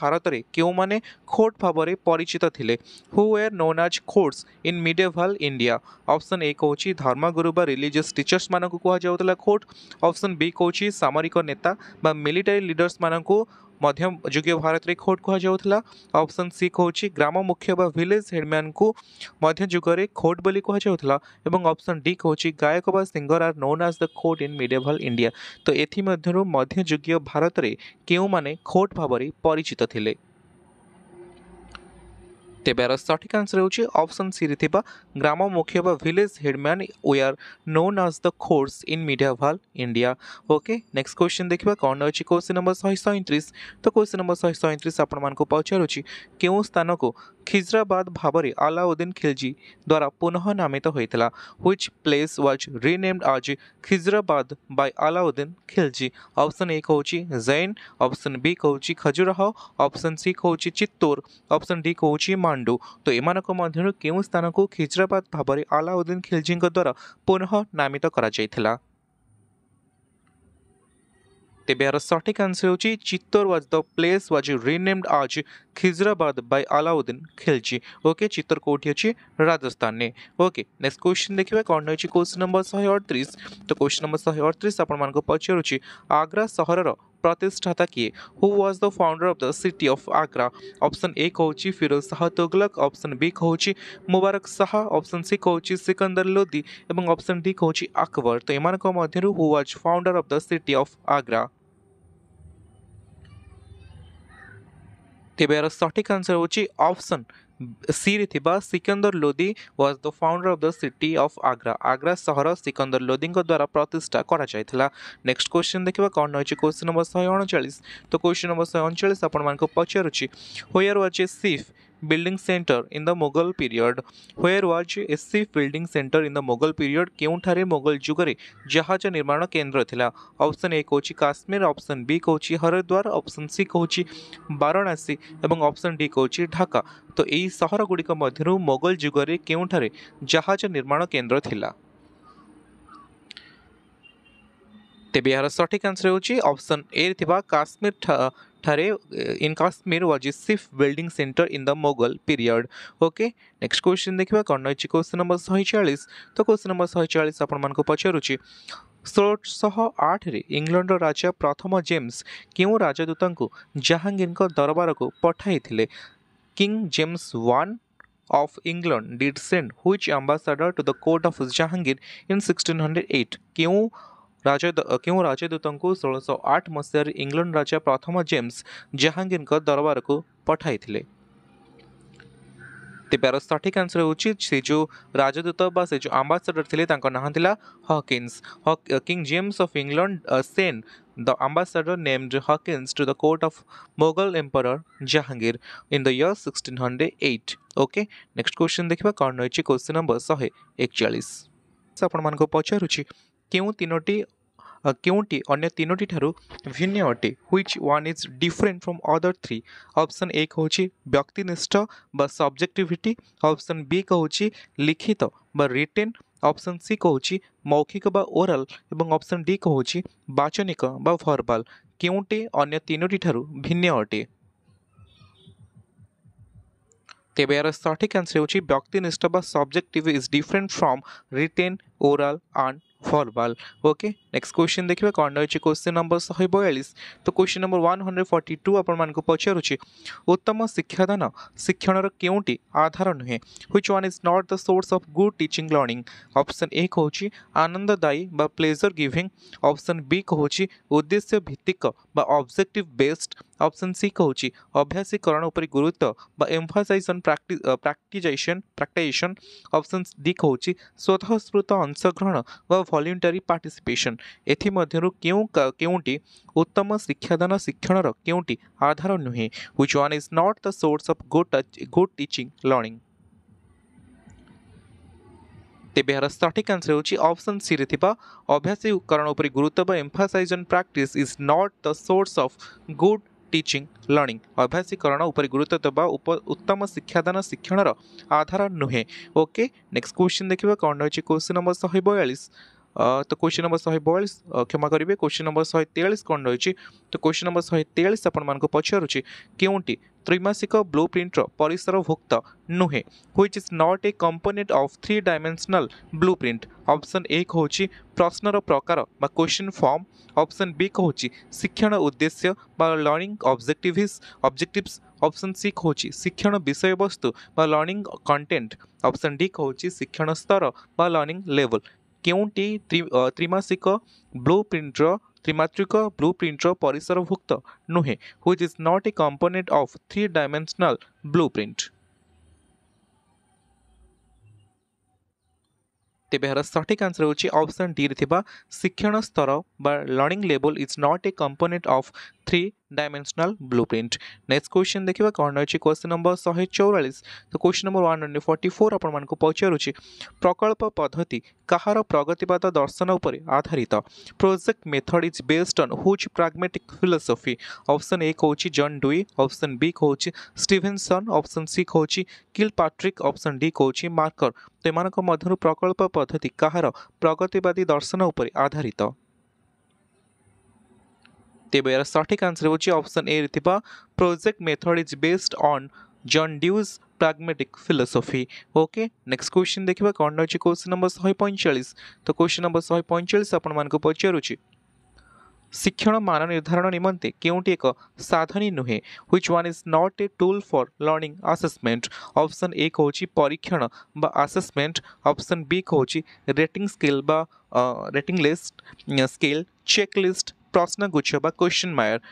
भारत में क्यों मैंने खोट भाव में परिचित थे who air known as खोट्स in मिडेभाल India option A कौच धर्मगुरु रिलीजियस टीचर्स मानक कहुला खोट अप्सन बी कौच सामरिक नेता मिलिटारी लिडर्स मानक ମଧ୍ୟ ଯୋଗ୍ୟ ଭାରତରେ ଖୋଟ୍ କୁହାଯାଉଥିଲା ଅପସନ୍ ସି କହୁଛି ଗ୍ରାମ ମୁଖ୍ୟ ବା ଭିଲେଜ ହେଡ଼ମ୍ୟାନ୍କୁ ମଧ୍ୟ ଯୁଗରେ ଖୋଟ୍ ବୋଲି କୁହାଯାଉଥିଲା ଏବଂ ଅପସନ୍ ଡି କହୁଛି ଗାୟକ ବା singer are known as the khut in medieval India ତ ଏଥିମଧ୍ୟରୁ ମଧ୍ୟଯୁଗୀୟ ଭାରତରେ କେଉଁମାନେ ଖୋଟ୍ ଭାବରେ ପରିଚିତ ଥିଲେ ତେବେ ସଠିକ୍ ଆନ୍ସର୍ ହେଉଛି ଅପସନ୍ ସିରେ ଥିବା ଗ୍ରାମ ମୁଖ୍ୟ ବା village headman were known as the khuts in medieval India okay next question ଦେଖିବା କ'ଣ ଅଛି କ୍ୱେଶ୍ଚିନ୍ ନମ୍ବର ଶହେ ସଇଁତିରିଶ ତ କ୍ୱେଶ୍ଚିନ୍ ନମ୍ବର ଶହେ ସଇଁତିରିଶ ଆପଣମାନଙ୍କୁ ପଚାରୁଛି କେଉଁ ସ୍ଥାନକୁ খিজরাবাদ ভাবরে আলাউদ্দিন খিলজি দ্বারা পুনঃ নামিত হয়েছিল which place was renamed as Khizrabad by Alauddin Khilji option A কৌচি জৈন অপশন বি কৌচি ଖଜୁରାହ ଅପସନ୍ ସି ହେଉଛି ଚିତ୍ତୋର ଅପସନ୍ ଡି ହେଉଛି ମାଣ୍ଡୁ ତ ଏମାନଙ୍କ ମଧ୍ୟରୁ କେଉଁ ସ୍ଥାନକୁ ଖିଜରାବାଦ ଭାବରେ ଆଲାଉଦ୍ଦିନ ଖିଲଜୀଙ୍କ ଦ୍ୱାରା ପୁନଃ ନାମିତ କରାଯାଇଥିଲା तेज यार सठिक आंसर हूँ Chittor was the place was renamed as Khizrabad by Alauddin Khilji okay Chittor कौटी अच्छी राजस्थान ने ओके नेक्स्ट क्वेश्चन देखिए कौन रही क्वेश्चन नंबर शहे अड़तीस तो क्वेश्चन नंबर शहे अड़तीस आप पचारूँ आग्रा सहर प्रतिष्ठाता किए who was the founder of the city of Agra option A कौच फिरोज शाह तुगलक ऑप्शन बी कौच मुबारक शाह ऑप्शन सी कौच सिकंदर लोदी और ऑप्शन डी कौन अकबर तो your who was founder of the city of Agra ତେବେ ଏହାର ସଠିକ୍ ଆନ୍ସର୍ ହେଉଛି ଅପସନ୍ ସିରେ ଥିବା Sikandar Lodi was the founder of the city of Agra Agra ସହର ସିକନ୍ଦର ଲୋଦିଙ୍କ ଦ୍ୱାରା ପ୍ରତିଷ୍ଠା କରାଯାଇଥିଲା ନେକ୍ସଟ କ୍ୱେଶ୍ଚିନ୍ ଦେଖିବା କ'ଣ ରହିଛି କ୍ୱେଶ୍ଚିନ୍ ନମ୍ବର ଶହେ ଅଣଚାଳିଶ ତ କ୍ୱେଶ୍ଚିନ୍ ନମ୍ବର ଶହେ ଅଣଚାଳିଶ ଆପଣମାନଙ୍କୁ ପଚାରୁଛି where was a ship building center in the Mughal period. Where was a chief building center in the Mughal period? କେଉଁଠାରେ ମୋଗଲ ଯୁଗରେ ଜାହାଜ ନିର୍ମାଣ କେନ୍ଦ୍ର ଥିଲା ଅପସନ୍ ଏ କହୁଛି କାଶ୍ମୀର ଅପସନ୍ ବି କହୁଛି ହରିଦ୍ୱାର ଅପସନ୍ ସି କହୁଛି ବାରାଣାସୀ ଏବଂ ଅପସନ୍ ଡି କହୁଛି ଢାକା ତ ଏହି ସହରଗୁଡ଼ିକ ମଧ୍ୟରୁ ମୋଗଲ ଯୁଗରେ କେଉଁଠାରେ ଜାହାଜ ନିର୍ମାଣ କେନ୍ଦ୍ର ଥିଲା ତେବେ ଏହାର ସଠିକ୍ ଆନ୍ସର ହେଉଛି ଅପସନ୍ ଏ ଥିବା Kashmir Thare in Kashmir was a chief building center in the Mughal period. Okay. Next question देखिबा कोन होइछि क्वेश्चन नंबर 46 तो क्वेश्चन नंबर 46 आपण मानको पचारुछि ଷୋହଳଶହ ଆଠରେ ଇଂଲଣ୍ଡର ରାଜା ପ୍ରଥମ ଜେମ୍ସ କେଉଁ ରାଜଦୂତଙ୍କୁ ଜାହାଙ୍ଗୀରଙ୍କ ଦରବାରକୁ ପଠାଇଥିଲେ King James one of England did send which ambassador to the court of Jahangir in 1608? କେଉଁ ರಾಜದ ಕಿಂವ ರಾಜದೂತଙ୍କୁ ଷೋହଳଶହ ଆଠ ମସିହାରେ ଇଂଲଣ୍ଡ ରାଜା ପ୍ରଥମ ଜେମ୍ସ ଜାହାଙ୍ଗୀରଙ୍କ ଦରବାରକୁ ପଠାଇଥିଲେ ତେବେ ସଠିକ୍ ଆନ୍ସର ହେଉଛି ସେ ଯେଉଁ ରାଜଦୂତ ବା ସେ ଯେଉଁ ଆମ୍ବାସଡ଼ର ଥିଲେ ତାଙ୍କ ନାଁ ଥିଲା Hawkins King James of England sent the ambassador named Hawkins to the court of Mughal Emperor Jahangir in the year 1608. Okay, next question देखिबा कौन रहछि क्वेश्चन नंबर 141 आपण मान को पछारुछि क्यों तीनो के भिन्न अटे which one is different from other three option A कौन व्यक्तिनिष्ठ व सब्जेक्टिविटी अप्सन बी कौन लिखित व रिटेन ऑप्शन सी कौन मौखिक व ओराल एवं ऑप्शन डी कौन बाचनिक फर्बाल अन्य तीनोटी ठार भिन्न अटे तेब यार सठिक आंसर होक्तिनिष्ठ व subjective is different from written oral and wall okay next question देखिए कौन रही क्वेश्चन नंबर शहे बयालीस तो question number one hundred forty two आपको पचारुचे उत्तम शिक्षादान शिक्षण क्योंटी आधार नुहे which one is not the source of good teaching learning option A कौन आनंददायी प्लेजर गिविंग ऑप्शन बी कौन उद्देश्य भित्तिक ऑब्जेक्टिव बेस्ड অপশন সি কহুচি অভ্যাসিকরণ ওপৰী গুৰুত বা এমফাচাইজন প্ৰেক্টিছ প্ৰেক্টিচাইচন প্ৰেক্টিচাইচন অপচন ডি কহুচি স্বতঃস্ফুত অংশগ্ৰহণ বা ভলানটৰি PARTICIPATION এতি মধ্যৰ কিউ কিউটি উত্তম শিক্ষাদান শিক্ষণৰ কিউটি আধাৰ নহৈ which one is not the source of good teaching learning তেবেৰ ষ্টেটিক আনসার হ'ল চি অপচন সি ৰেতিবা অভ্যাসিকৰণ ওপৰী গুৰুত বা emphasising practice is not the source of good teaching learning ଅଭ୍ୟାସୀକରଣ ଉପରେ ଗୁରୁତ୍ୱ ଦେବା ଉତ୍ତମ ଶିକ୍ଷାଦାନ ଶିକ୍ଷଣର ଆଧାର ନୁହେଁ ଓକେ ନେକ୍ସଟ କ୍ୱେଶ୍ଚିନ୍ ଦେଖିବା କ'ଣ ରହିଛି କ୍ୱେଶ୍ଚିନ୍ ନମ୍ବର ଶହେ ବୟାଳିଶ ତ କ୍ୱେଶ୍ଚିନ୍ ନମ୍ବର ଶହେ ବୟାଳିଶ କ୍ଷମା କରିବେ କ୍ୱେଶ୍ଚିନ୍ ନମ୍ବର ଶହେ ତେୟାଳିଶ କ'ଣ ରହିଛି ତ କ୍ୱେଶ୍ଚିନ୍ ନମ୍ବର ଶହେ ତେୟାଳିଶ ଆପଣମାନଙ୍କୁ ପଚାରୁଛି କେଉଁଟି त्रैमासिक ब्लू प्रिंटर परिसरभुक्त नुहे which is not a component of three dimensional blue print option A कौन प्रश्नर प्रकार क्वेश्चन फर्म अप्सन बी कौन शिक्षण उद्देश्य व learning objective objective option C कौन शिक्षण विषय वस्तु व लर्णिंग कंटेन्ट अप्सन डी कौन शिक्षण स्तर व लर्णिंग लेवल क्योंटी त्रिमासिक ब्लू प्रिंट्र त्रिमात्रिक ब्लू प्रिंटर परिसरभुक्त नुहे which is not a component of three dimensional blue print तेज यार सठिक आंसर होगी अप्सन डी थी शिक्षण स्तर व learning level is not a component of three dimensional blue print next question देखा कौन रही क्वेश्चन नंबर शहे चौरास तो question number one hundred forty four आपण पचारुची प्रकल्प पद्धति कहार प्रगतिवाद दर्शन उपर आधारित project method is based on whose pragmatic philosophy option A कौच जन डुई अप्सन बी कौच स्टीभेनसन अप्सन सी कौच किल पाट्रिक ऑप्शन डी कौच मार्कर तो एम प्रकल्प पद्धति कहार प्रगतिवादी दर्शन उपर आधारित तेब यार सठिक આન્સર ହେଉଛି ए ଏରେ ଥିବା project method is based on John Dewey's pragmatic philosophy okay next question देखा कौन रही क्वेश्चन नंबर शहे पैंचाश तो क्वेश्चन नंबर शहे पैंचाश आपको पचारूँ शिक्षण मान निर्धारण निम्ते क्योंटी एक साधनी नुहे which one is not a tool for learning assessment option A कौन परीक्षण बा आसेसमेंट ऑप्शन बी कौच रेटिंग स्केल बा rating list scale check list प्रश्न प्रश्नगुच्छ क्वेश्चन मार्क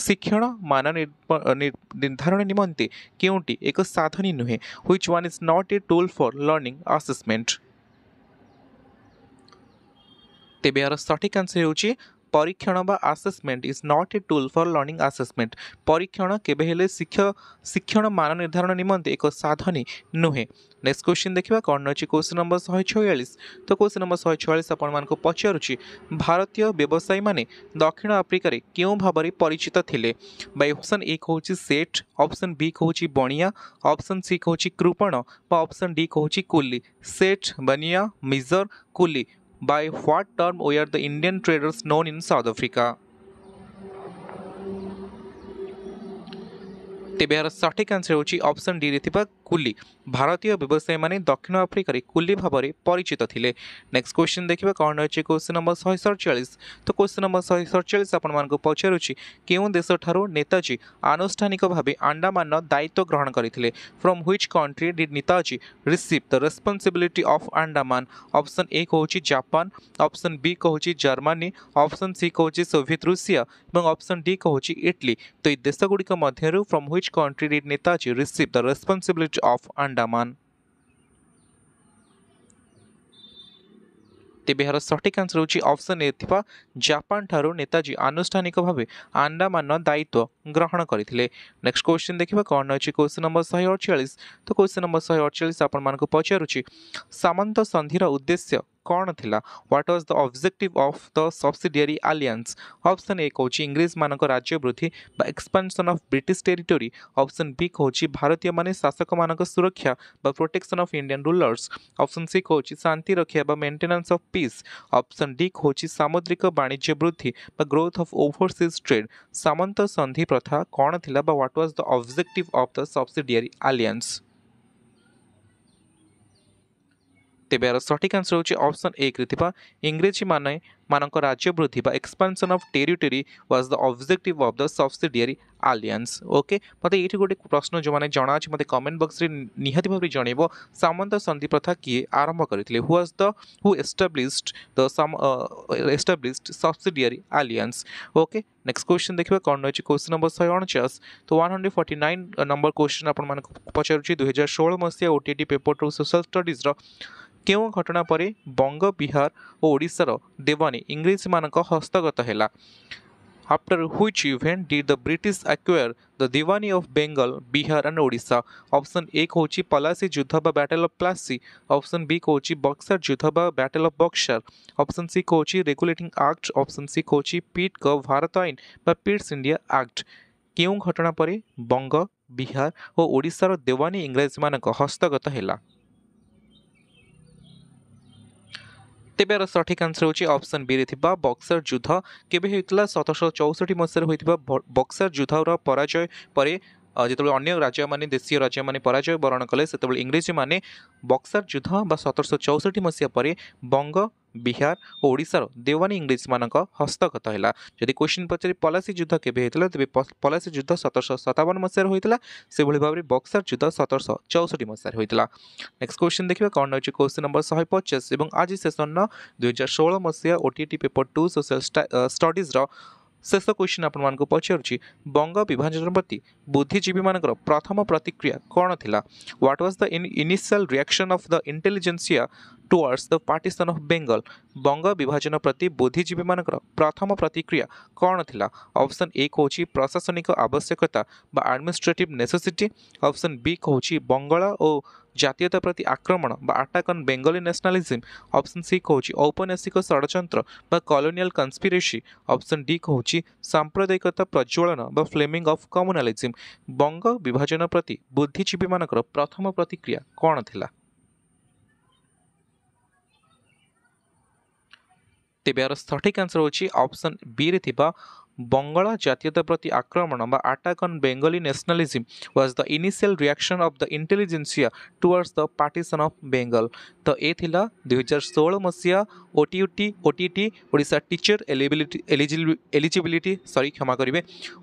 शिक्षण मान निर्धारण निम्ते क्योंटी एक साधन नुहे which one is not a tool for learning assessment तेब यार सठिक आंसर हो परीक्षण assessment is not a tool for learning assessment परीक्षण केवे शिक्षण मान निर्धारण निम्ते एक साधन नुहे नेक्स्ट क्वेश्चन देखा कौन रही क्वेश्चन नंबर शहे छयास तो क्वेश्चन नंबर शहे छयास आपण पचारूँ भारत व्यवसायी मैंने दक्षिण आफ्रिकार क्यों भाव में परिचित थे अप्सन ए कौच सेट अप्सन बी कौच बणिया अप्सन सी कौच कृपण वप्सन D कौच coolie seth bania miser coolie by what term were the Indian traders known in South Africa तेब यार सठिक आंसर होप्सन डी कुली भारतीय व्यवसायी मैंने दक्षिण आफ्रिकार कुली भाव में परिचित थे नेक्स्ट क्वेश्चन देखिए कौन रही क्वेश्चन नंबर शहे सड़चाश तो क्वेश्चन नंबर शहे सड़चाश आपण पचारूँ देश ठार नेताजी आनुष्ठानिक भाव आंडामान दायित्व ग्रहण करते from which country did Netaji receive the responsibility of Andaman option A कहि जापान अपसन बी कौन जर्मानी अपसन सी कहि सोभियत रुषिया अपसन डी कहि इटली तो ये देशगुड़िक्रम which country did Netaji receive the responsibility of Andaman ତେବେ ଏହାର ସଠିକ୍ ଆନ୍ସର୍ ହେଉଛି ଅପସନ୍ ଏ ଥିବା ଜାପାନ ଠାରୁ ନେତାଜୀ ଆନୁଷ୍ଠାନିକ ଭାବେ ଆଣ୍ଡାମାନର ଦାୟିତ୍ୱ ग्रहण करते नेक्स्ट क्वेश्चन देखिए कौन अच्छे क्वेश्चन नंबर शहे अड़चाश तो क्वेश्चन नंबर शहे अड़चाश आपण मैं पचारूँ सामंत संधिर उद्देश्य कौन थी what was the objective of the subsidiary alliance option A कौन इंग्रेज मान राज्य वृद्धि expansion of Brit territory option B कौन भारतीय मैंने शासक मानक सुरक्षा व protection of Indian rulers option C कौच शांति रक्षा व maintenance of peace option D कौच सामुद्रिक वाणिज्य वृद्धि ग्रोथ अफ ओवरसीज ट्रेड सामंत संधि प्र କଥା କ'ଣ ଥିଲା ବା what was the objective of the subsidiary alliance ତେବେ ଏହାର ସଠିକ୍ ଆନ୍ସର୍ ହେଉଛି ଅପସନ୍ ଏକରେ ଥିବା ଇଂରେଜୀମାନେ ମାନଙ୍କର ରାଜ୍ୟ ବୃଦ୍ଧି ବା expansion of territory was the objective of the subsidiary alliance okay ମୋତେ ଏଇଠି ଗୋଟେ ପ୍ରଶ୍ନ ଯେଉଁମାନେ ଜଣାଅଛି ମୋତେ କମେଣ୍ଟ ବକ୍ସରେ ନିହାତି ଭାବରେ ଜଣେଇବ ସାମନ୍ତ ସନ୍ଧି ପ୍ରଥା କିଏ ଆରମ୍ଭ କରିଥିଲେ who was the who established the established subsidiary alliance okay next question দেখবা কম রয়েছে কোশ্চেন নম্বর শহে অণচাশ তো one hundred forty nine number question আপনার পচারুছি দুই হাজার ষোল মশিয়া ওটিটি পেপরটু সোশিয়াল ଷ୍ଟଡିଜ୍ର କେଉଁ ଘଟଣା ପରେ ବଙ୍ଗ ବିହାର ଓ ଓଡ଼ିଶାର ଦେୱାନୀ इंग्रज मान हस्तगत है after which event did the British acquire the Diwani of Bengal Bihar and Odisha option A कौन पलासी युद्ध बा battle of Plassey option B कौन बक्सर युद्ध बा battle of Buxar option C कौन रेगुलेटिंग आक्ट ऑप्शन सी कौन पीट क भारत आईन बा इंडिया आक्ट क्यों घटना पर बंग बिहार और ओडार देवानी इंग्रज मान हस्तगत है ତେବେ ଏହାର ସଠିକ୍ ଆନ୍ସର ହେଉଛି ଅପସନ୍ ବିରେ ଥିବା ବକ୍ସର ଯୁଦ୍ଧ କେବେ ହେଉଥିଲା ସତରଶହ ଚଉଷଠି ମସିହାରେ ହୋଇଥିବା ବକ୍ସର ଯୁଦ୍ଧର ପରାଜୟ ପରେ जिते अन्न राज्य मैंने देशय राज्य मैंने पराजय बरण कले से इंग्रजी मैंने बक्सर युद्ध सतरश चौसठ मसीहा पर बंग बिहार और ओडार देवानी इंग्रज मान हस्तगत है जदि क्वेश्चन पचारि पलासी युद्ध के तेज पलासी युद्ध सतरश सतावन मसीह होता से भाव में बक्सर युद्ध सतरश चौसठ मसीह होता नेक्स्ट क्वेश्चन देखिए कौन रही है क्वेश्चन नंबर शहे पचास और आज सेसन दुई हजार षोह मसीह ओटीटी पेपर टू सोशल स्टडिज्र ଶେଷ କ୍ୱେଶ୍ଚିନ୍ ଆପଣମାନଙ୍କୁ ପଚାରୁଛି ବଙ୍ଗ ବିଭାଜନ ପ୍ରତି ବୁଦ୍ଧିଜୀବୀମାନଙ୍କର ପ୍ରଥମ ପ୍ରତିକ୍ରିୟା କ'ଣ ଥିଲା what was the initial reaction of the intelligentsia towards the partition of Bengal Banga ବିଭାଜନ ପ୍ରତି ବୁଦ୍ଧିଜୀବୀମାନଙ୍କର ପ୍ରଥମ ପ୍ରତିକ୍ରିୟା କ'ଣ ଥିଲା ଅପସନ୍ ଏ କହୁଛି ପ୍ରଶାସନିକ ଆବଶ୍ୟକତା ବା ଆଡମିନିଷ୍ଟ୍ରେଟିଭ୍ ନେସେସିଟି ଅପସନ୍ ବି କହୁଛି ବଙ୍ଗଳା ଓ জাতীয়তা প্রতি আক্রমণ বা attack on Bengali nationalism option C কৌছি ঔপন্যাসিক ষড়যন্ত্র বা কলোনিয়াল কনস্পিরেসি অপশন ডি কৌছি সাম্প্রদায়িকতা প্রজ্বଳন বা ফ্লেমিং অফ কমুনালিজম বঙ্গ বিভাজন প্রতি বুদ্ধিজীবীমানଙ୍କର ପ୍ରଥମ ପ୍ରତିକ୍ରିୟା କ'ଣ ଥିଲା ତେବେ ଏହାର ସଠିକ୍ ଆନ୍ସର୍ ହେଉଛି ଅପସନ୍ ବିରେ ଥିବା Bangla Jatiyata Prati Akraman বা attack on Bengali nationalism was the initial reaction of the intelligentsia towards the partition of Bengal. ତ ଏ ଥିଲା ଦୁଇହଜାର ଷୋହଳ ମସିହା ଓଟିୟୁଟି OTET Odisha teacher eligibility eligibility sorry କ୍ଷମା କରିବେ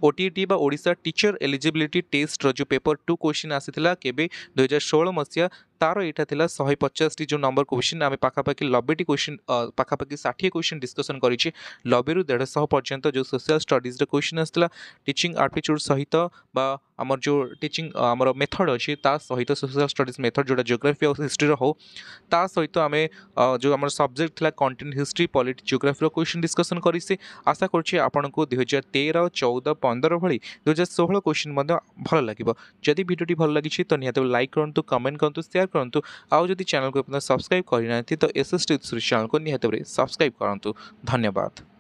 ଓଟିଟି ବା ଓଡ଼ିଶା ଟିଚର ଏଲିଜିବିଲିଟି ଟେଷ୍ଟର ଯେଉଁ ପେପର ଟୁ କ୍ୱେଶ୍ଚିନ୍ ଆସିଥିଲା କେବେ ଦୁଇହଜାର ଷୋହଳ ମସିହା ତାର ଏଇଟା ଥିଲା ଶହେ ପଚାଶଟି ଯେଉଁ ନମ୍ବର କ୍ୱେଶ୍ଚିନ୍ ଆମେ ପାଖାପାଖି ଲବେଟି କ୍ୱେଶ୍ଚିନ୍ ପାଖାପାଖି ଷାଠିଏ କ୍ୱେଶ୍ଚିନ୍ ଡିସ୍କସନ୍ କରିଛି ଲବେରୁ ଦେଢ଼ଶହ ପର୍ଯ୍ୟନ୍ତ ଯେଉଁ ସୋସିଆଲ ଷ୍ଟଡ଼ିଜ୍ର କ୍ୱେଶ୍ଚିନ୍ ଆସିଥିଲା ଟିଚିଂ ଆପ୍ଟିଚ୍ୟୁଡ଼ ସହିତ ବା ଆମର ଯେଉଁ ଟିଚିଂ ଆମର ମେଥଡ଼ ଅଛି ତା ସହିତ ସୋସିଆଲ ଷ୍ଟଡ଼ିଜ୍ ମେଥଡ଼ ଯେଉଁଟା ଜିଓଗ୍ରାଫି ଆଉ ହିଷ୍ଟ୍ରିର ହଉ ତା ସହିତ ଆମେ ଯେଉଁ ଆମର ସବଜେକ୍ଟ ଥିଲା କଣ୍ଟେଣ୍ଟ ହିଷ୍ଟ୍ରି ପଲିଟି ଜିଓଗ୍ରାଫିର କ୍ୱେଶ୍ଚିନ୍ ଡିସ୍କସନ୍ କରିଛି ଆଶା କରୁଛି ଆପଣଙ୍କୁ ଦୁଇହଜାର ତେର ଚଉଦ ପନ୍ଦର ଭଳି ଦୁଇହଜାର ଷୋହଳ କ୍ୱେଶ୍ଚିନ୍ ମଧ୍ୟ ଭଲ ଲାଗିବ ଯଦି ଭିଡ଼ିଓଟି ଭଲ ଲାଗିଛି ତ ନିହାତି ଲାଇକ୍ କରନ୍ତୁ କମେଣ୍ଟ କରନ୍ତୁ ସେୟାର ସବସ୍କ୍ରାଇବ୍ କରନ୍ତୁ ଆଉ ଯଦି ଚ୍ୟାନେଲକୁ ଏପର୍ଯ୍ୟନ୍ତ ସବସ୍କ୍ରାଇବ୍ କରିନାହାନ୍ତି ତ ଏସ୍ଏସ୍ ଟିପ୍ସ ଚ୍ୟାନେଲକୁ ନିହାତି ଭାବରେ ସବସ୍କ୍ରାଇବ୍ କରନ୍ତୁ ଧନ୍ୟବାଦ